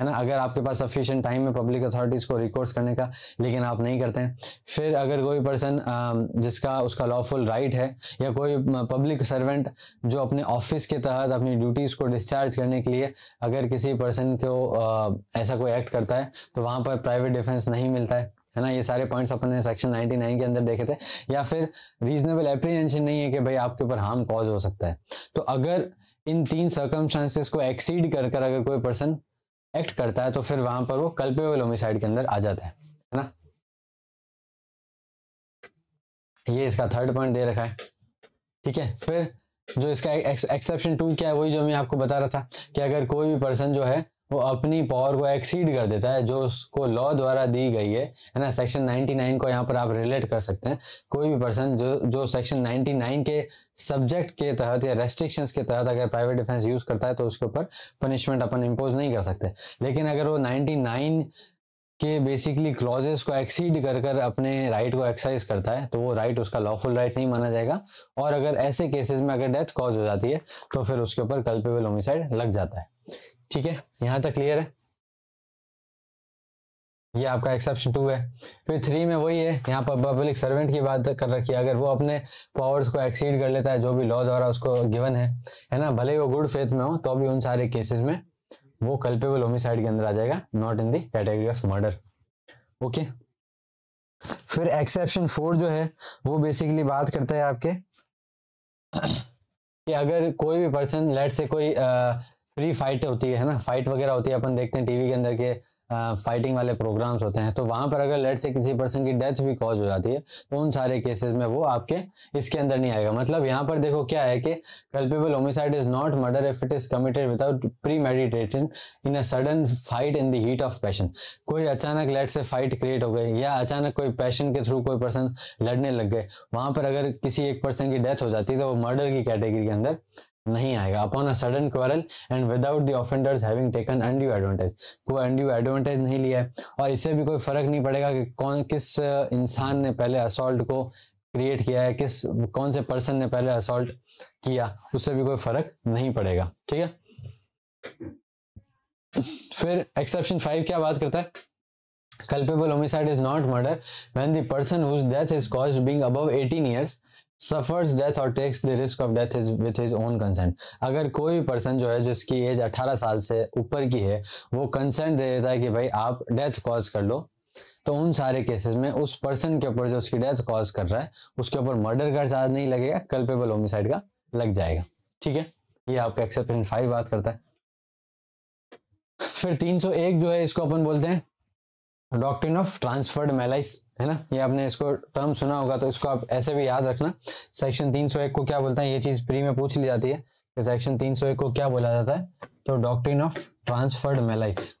है ना अगर आपके पास सफिशियंट टाइम है पब्लिक अथॉरिटीज़ को रिकॉर्ड करने का लेकिन आप नहीं करते हैं फिर अगर कोई पर्सन जिसका उसका लॉफुल राइट है या कोई पब्लिक सर्वेंट जो अपने ऑफिस के तहत अपनी ड्यूटीज़ को डिस्चार्ज करने के लिए अगर किसी पर्सन को ऐसा कोई एक्ट करता है तो वहाँ पर प्राइवेट डिफेंस नहीं मिलता है है ना ये सारे पॉइंट्स अपन ने सेक्शन 99 के अंदर देखे थे या फिर रीजनेबल एप्रीहेंशन नहीं है कि भाई आपके ऊपर हार्म कॉज हो सकता है तो अगर इन तीन सर्कमस्टांसेस को एक्सीड कर कर अगर कोई पर्सन एक्ट करता है तो फिर वहां पर वो कल्पेबल होमिसाइड के अंदर आ जाता है है ना ये इसका थर्ड पॉइंट दे रखा है ठीक है फिर जो इसका एक्सेप्शन टू क्या है वही जो मैं आपको बता रहा था कि अगर कोई भी पर्सन जो है वो अपनी पावर को एक्सीड कर देता है जो उसको लॉ द्वारा दी गई है है ना सेक्शन नाइन को यहाँ पर आप रिलेट कर सकते हैं कोई भी पर्सन जो जो सेक्शन नाइन के सब्जेक्ट के तहत या रेस्ट्रिक्शंस के तहत अगर प्राइवेट डिफेंस यूज करता है तो उसके ऊपर पनिशमेंट अपन इम्पोज नहीं कर सकते लेकिन अगर वो नाइन के बेसिकली क्लॉजेस को एक्सीड कर कर अपने राइट को एक्सरसाइज करता है तो वो राइट उसका लॉफुल राइट नहीं माना जाएगा और अगर ऐसे केसेस में अगर डेथ कॉज हो जाती है तो फिर उसके ऊपर कल्पेबल होमिसाइड लग जाता है ठीक है यहां तक क्लियर है ये आपका एक्सेप्शन टू है फिर थ्री में वही है यहाँ पर पब्लिक सर्वेंट की बात कर रखी है अगर वो अपने पावर्स को एक्सीड कर लेता है जो भी लॉ द्वारा उसको गिवन है है ना भले वो गुड फेथ में हो तो भी उन सारे केसेस में वो कल्पेबल होमिसाइड के अंदर आ जाएगा not in the category of murder okay फिर एक्सेप्शन फोर जो है वो बेसिकली बात करता है आपके कि अगर कोई भी पर्सन लेट से कोई फ्री फाइट होती है ना फाइट वगैरह होती है अपन देखते हैं टीवी के अंदर के फाइटिंग वाले प्रोग्राम्स होते हैं तो वहां पर अगर लेट से किसी पर्सन की डेथ भी कॉज हो जाती है तो उन सारे केसेस में वो आपके इसके अंदर नहीं आएगा मतलब यहाँ पर देखो क्या है कि culpable homicide is not murder if it is committed without premeditation in a sudden fight in the heat of passion कोई अचानक लेट से फाइट क्रिएट हो गई या अचानक कोई पैशन के थ्रू कोई पर्सन लड़ने लग गए वहां पर अगर किसी एक पर्सन की डेथ हो जाती है तो वो मर्डर की कैटेगरी के अंदर नहीं आएगा upon a sudden quarrel and without the offenders having taken undue advantage कोई अनड्यू एडवांटेज नहीं लिया है और इससे भी कोई फर्क नहीं पड़ेगा कि कौन किस इंसान ने पहले असॉल्ट को क्रिएट किया है किस कौन से पर्सन ने पहले असॉल्ट किया उससे भी कोई फर्क नहीं पड़ेगा ठीक है फिर एक्सेप्शन फाइव क्या बात करता है culpable homicide is not murder when the person whose death is caused being above 18 years suffers death और takes the risk of death is with his own consent अगर कोई पर्सन जो है जिसकी एज 18 साल से ऊपर की है वो कंसेंट दे देता है कि भाई आप डेथ कॉज कर लो तो उन सारे केसेस में उस पर्सन के ऊपर जो उसकी डेथ कॉज कर रहा है उसके ऊपर मर्डर का चार्ज नहीं लगेगा कल्पेबल होमिसाइड का लग जाएगा ठीक है ये आपका एक्सेप्शन फाइव बात करता है फिर 301 जो है इसको अपन बोलते हैं डॉक्ट्रिन ऑफ ट्रांसफर्ड मेलाइस है ना ये आपने इसको टर्म सुना होगा तो इसको आप ऐसे भी याद रखना सेक्शन 301 को क्या बोलते हैं ये चीज फ्री में पूछ ली जाती है कि सेक्शन 301 को क्या बोला जाता है तो डॉक्ट्रिन ऑफ ट्रांसफर्ड मेलाइस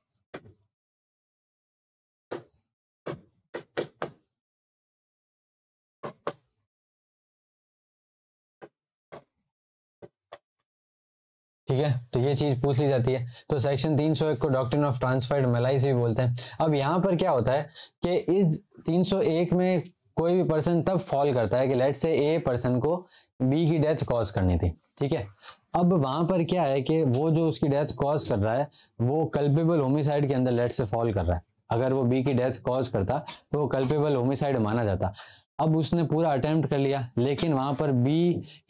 ठीक है तो ये चीज पूछ ली जाती है तो सेक्शन 301 को डॉक्ट्रिन ऑफ ट्रांसफर्ड मलाइस भी बोलते हैं अब यहाँ पर क्या होता है कि इस 301 में कोई भी पर्सन तब फॉल करता है कि लेट से ए पर्सन को बी की डेथ कॉज करनी थी ठीक है अब वहां पर क्या है कि वो जो उसकी डेथ कॉज कर रहा है वो कल्पेबल होमिसाइड के अंदर लेट से फॉल कर रहा है अगर वो बी की डेथ कॉज करता तो वो कल्पेबल होमिसाइड माना जाता अब उसने पूरा अटेम्प्ट कर लिया लेकिन वहां पर बी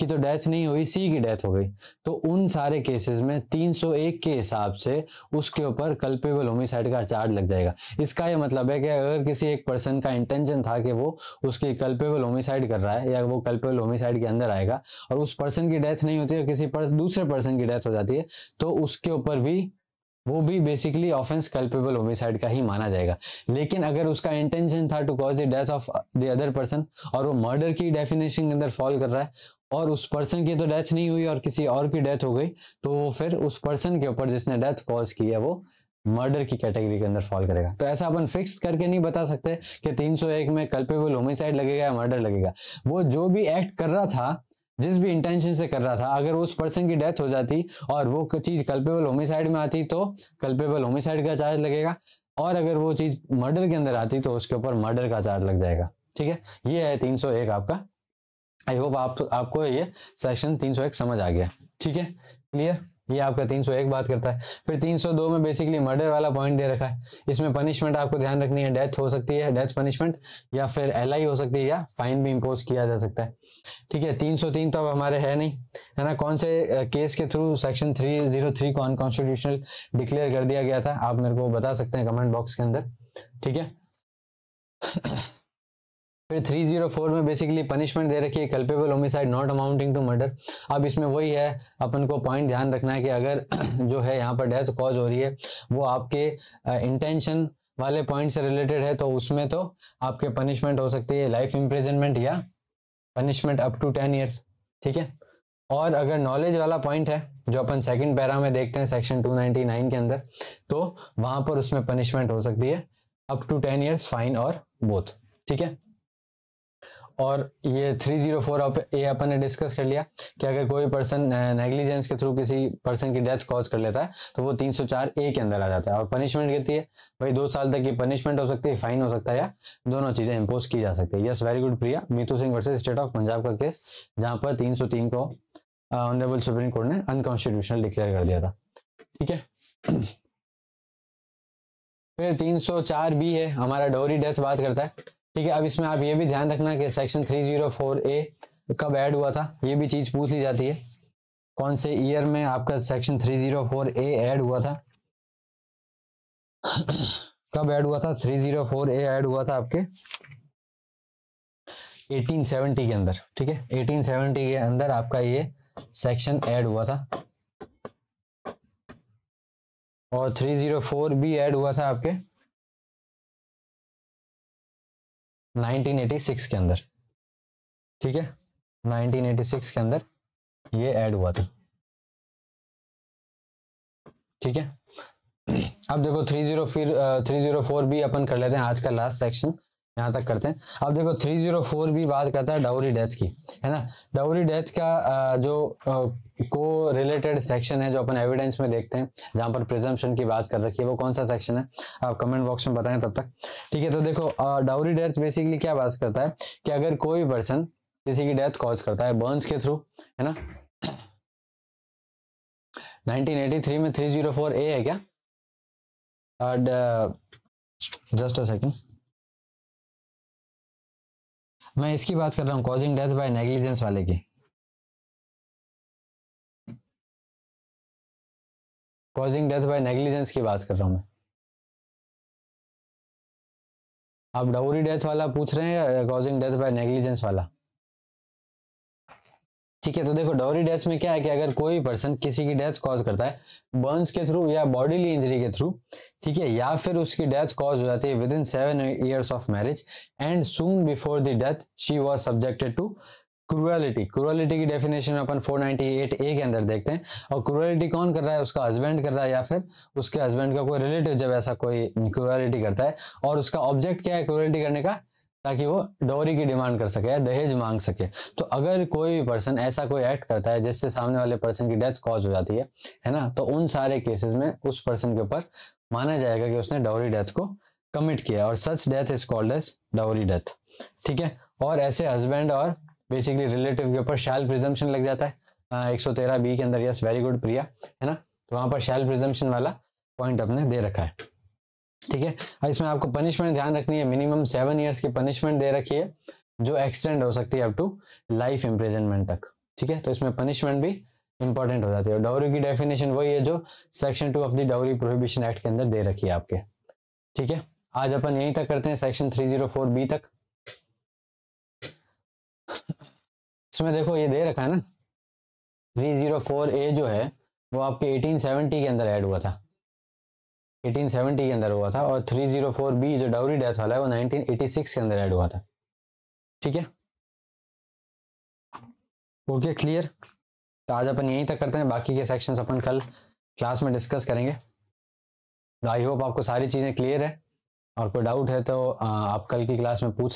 की तो डेथ नहीं हुई सी की डेथ हो गई तो उन सारे केसेस में 301 के हिसाब से उसके ऊपर कल्पेबल होमिसाइड का चार्ज लग जाएगा इसका यह मतलब है कि अगर किसी एक पर्सन का इंटेंशन था कि वो उसकी कल्पेबल होमिसाइड कर रहा है या वो कल्पेबल होमिसाइड के अंदर आएगा और उस पर्सन की डेथ नहीं होती और किसी पर्सन दूसरे पर्सन की डेथ हो जाती है तो उसके ऊपर भी वो भी बेसिकली ऑफेंस कल्पेबल होमिसाइड का ही माना जाएगा लेकिन अगर उसका इंटेंशन था to cause the death of the other person और वो मर्डर की डेफिनेशन के अंदर फॉल कर रहा है और उस पर्सन की तो डेथ नहीं हुई और किसी और की डेथ हो गई तो वो फिर उस पर्सन के ऊपर जिसने डेथ कॉज की है वो मर्डर की कैटेगरी के अंदर फॉल करेगा तो ऐसा अपन फिक्स करके नहीं बता सकते कि 301 में कल्पेबल होमिसाइड लगेगा या मर्डर लगेगा वो जो भी एक्ट कर रहा था जिस भी इंटेंशन से कर रहा था अगर उस पर्सन की डेथ हो जाती और वो चीज कल्पेबल होमिसाइड में आती तो कल्पेबल होमिसाइड का चार्ज लगेगा और अगर वो चीज मर्डर के अंदर आती तो उसके ऊपर मर्डर का चार्ज लग जाएगा ठीक है ये है 301 आपका आई होप आप आपको ये सेक्शन 301 समझ आ गया ठीक है क्लियर ये आपका 301 बात करता है फिर 302 में बेसिकली मर्डर वाला पॉइंट दे रखा है इसमें पनिशमेंट आपको ध्यान रखनी है डेथ हो सकती है डेथ पनिशमेंट या फिर एल हो सकती है या फाइन भी इम्पोज किया जा सकता है ठीक है 303 तो अब हमारे है नहीं है ना कौन से केस के थ्रू सेक्शन 303 को अनकॉन्स्टिट्यूशनल डिक्लेयर कर दिया गया था आप मेरे को बता सकते हैं कमेंट बॉक्स के अंदर ठीक है फिर 304 में बेसिकली पनिशमेंट दे रखी है culpable homicide not amounting to murder अब इसमें वही है अपन को पॉइंट ध्यान रखना है कि अगर जो है यहाँ पर डेथ कॉज हो रही है वो आपके इंटेंशन वाले पॉइंट से रिलेटेड है तो उसमें तो आपके पनिशमेंट हो सकती है लाइफ इंप्रिजनमेंट या punishment up to ten years ठीक है और अगर नॉलेज वाला पॉइंट है जो अपन सेकंड पैरा में देखते हैं सेक्शन 299 के अंदर तो वहां पर उसमें पनिशमेंट हो सकती है up to ten years fine और बोथ ठीक है और ये 304 जीरो ये अपन ने डिस्कस कर लिया कि अगर कोई पर्सन नेग्लिजेंस के थ्रू किसी पर्सन की डेथ कॉज कर लेता है तो वो 304 ए के अंदर आ जाता है और पनिशमेंट कहती है भाई दो साल तक की पनिशमेंट हो सकती है फाइन हो सकता है या दोनों चीजें इम्पोज की जा सकती है yes very good Priya Mithu Singh versus state of Punjab का केस जहां पर तीन को ऑनरेबल सुप्रीम कोर्ट ने अनकॉन्स्टिट्यूशनल डिक्लेयर कर दिया था ठीक है फिर 304 बी है हमारा डोरी डेथ बात करता है ठीक है अब इसमें आप ये भी ध्यान रखना कि section three zero four A कब ऐड हुआ था ये भी चीज़ पूछ ली जाती है कौन से ईयर में आपका section three zero four A add हुआ था कब ऐड हुआ था three zero four A add हुआ था आपके 1870 के अंदर ठीक है 1870 के अंदर आपका ये सेक्शन ऐड हुआ था और 304 भी ऐड हुआ था आपके 1986 के अंदर ठीक है 1986 के अंदर ये ऐड हुआ था ठीक है अब देखो 30 फिर जीरो 304 भी अपन कर लेते हैं आज का लास्ट सेक्शन यहाँ तक करते हैं अब देखो 304 भी बात करता है डाउरी डेथ की है ना डाउरी डेथ का जो को रिलेटेड सेक्शन है जो अपन एविडेंस में देखते हैं जहां पर प्रिजम्पन की बात कर रखी है वो कौन सा सेक्शन है आप कमेंट बॉक्स में बताएं तब तक ठीक है तो देखो डाउरी डेथ बेसिकली क्या बात करता है कि अगर कोई पर्सन किसी की डेथ कॉज करता है बर्न्स के थ्रू है ना 1983 में 304 ए है क्या जस्ट अ सेकंड मैं इसकी बात कर रहा हूँ कॉजिंग डेथ बाय नेग्लिजेंस वाले की कॉजिंग डेथ बाय नेग्लिजेंस की बात कर रहा हूँ मैं आप डाउरी डेथ वाला पूछ रहे हैं कॉजिंग डेथ बाय नेग्लिजेंस वाला ठीक है तो देखो डॉरी डेथ में क्या है कि अगर कोई पर्सन किसी की डेथ कॉज करता है बर्न्स के थ्रू या बॉडीली इंजरी के थ्रू ठीक है या फिर उसकी डेथ कॉज हो जाती है within seven years of marriage and soon before the death she was subjected to cruelty cruelty की डेफिनेशन अपन 498 ए के अंदर देखते हैं और क्रुअलिटी कौन कर रहा है उसका हस्बैंड कर रहा है या फिर उसके हस्बैंड का कोई रिलेटिव जब ऐसा कोई क्रुअलिटी करता है और उसका ऑब्जेक्ट क्या है क्रुअलिटी करने का ताकि वो डोरी की डिमांड कर सके या दहेज मांग सके तो अगर कोई भी पर्सन ऐसा कोई एक्ट करता है जिससे सामने वाले पर्सन की डेथ कॉज हो जाती है है ना तो उन सारे केसेस में उस पर्सन के ऊपर माना जाएगा कि उसने डोरी डेथ को कमिट किया और such death is called as dowry death ठीक है और ऐसे हस्बैंड और बेसिकली रिलेटिव के ऊपर शैल प्रिजम्पशन लग जाता है एक सौ तेरह बी के अंदर यस वेरी गुड प्रिया है ना तो वहां पर शैल प्रिजम्पशन वाला पॉइंट अपने दे रखा है ठीक है इसमें आपको पनिशमेंट ध्यान रखनी है मिनिमम सेवन ईयर्स की पनिशमेंट दे रखी है जो एक्सटेंड हो सकती है अप टू लाइफ इंप्रेजनमेंट तक ठीक है तो इसमें पनिशमेंट भी इंपॉर्टेंट हो जाती है डाउरी की डेफिनेशन वही है जो section two of the dowry prohibition act के अंदर दे रखी है आपके ठीक है आज अपन यहीं तक करते हैं section three zero four B तक इसमें देखो ये दे रखा है ना थ्री जीरो फोर ए जो है वो आपके एटीन सेवेंटी के अंदर एड हुआ था 1870 के अंदर हुआ था और 304 बी जो डाउरी डेथ वाला है वो 1986 के अंदर ऐड हुआ था ठीक है ओके क्लियर तो आज अपन यहीं तक करते हैं बाकी के सेक्शंस अपन कल क्लास में डिस्कस करेंगे आई होप आपको सारी चीज़ें क्लियर है और कोई डाउट है तो आप कल की क्लास में पूछ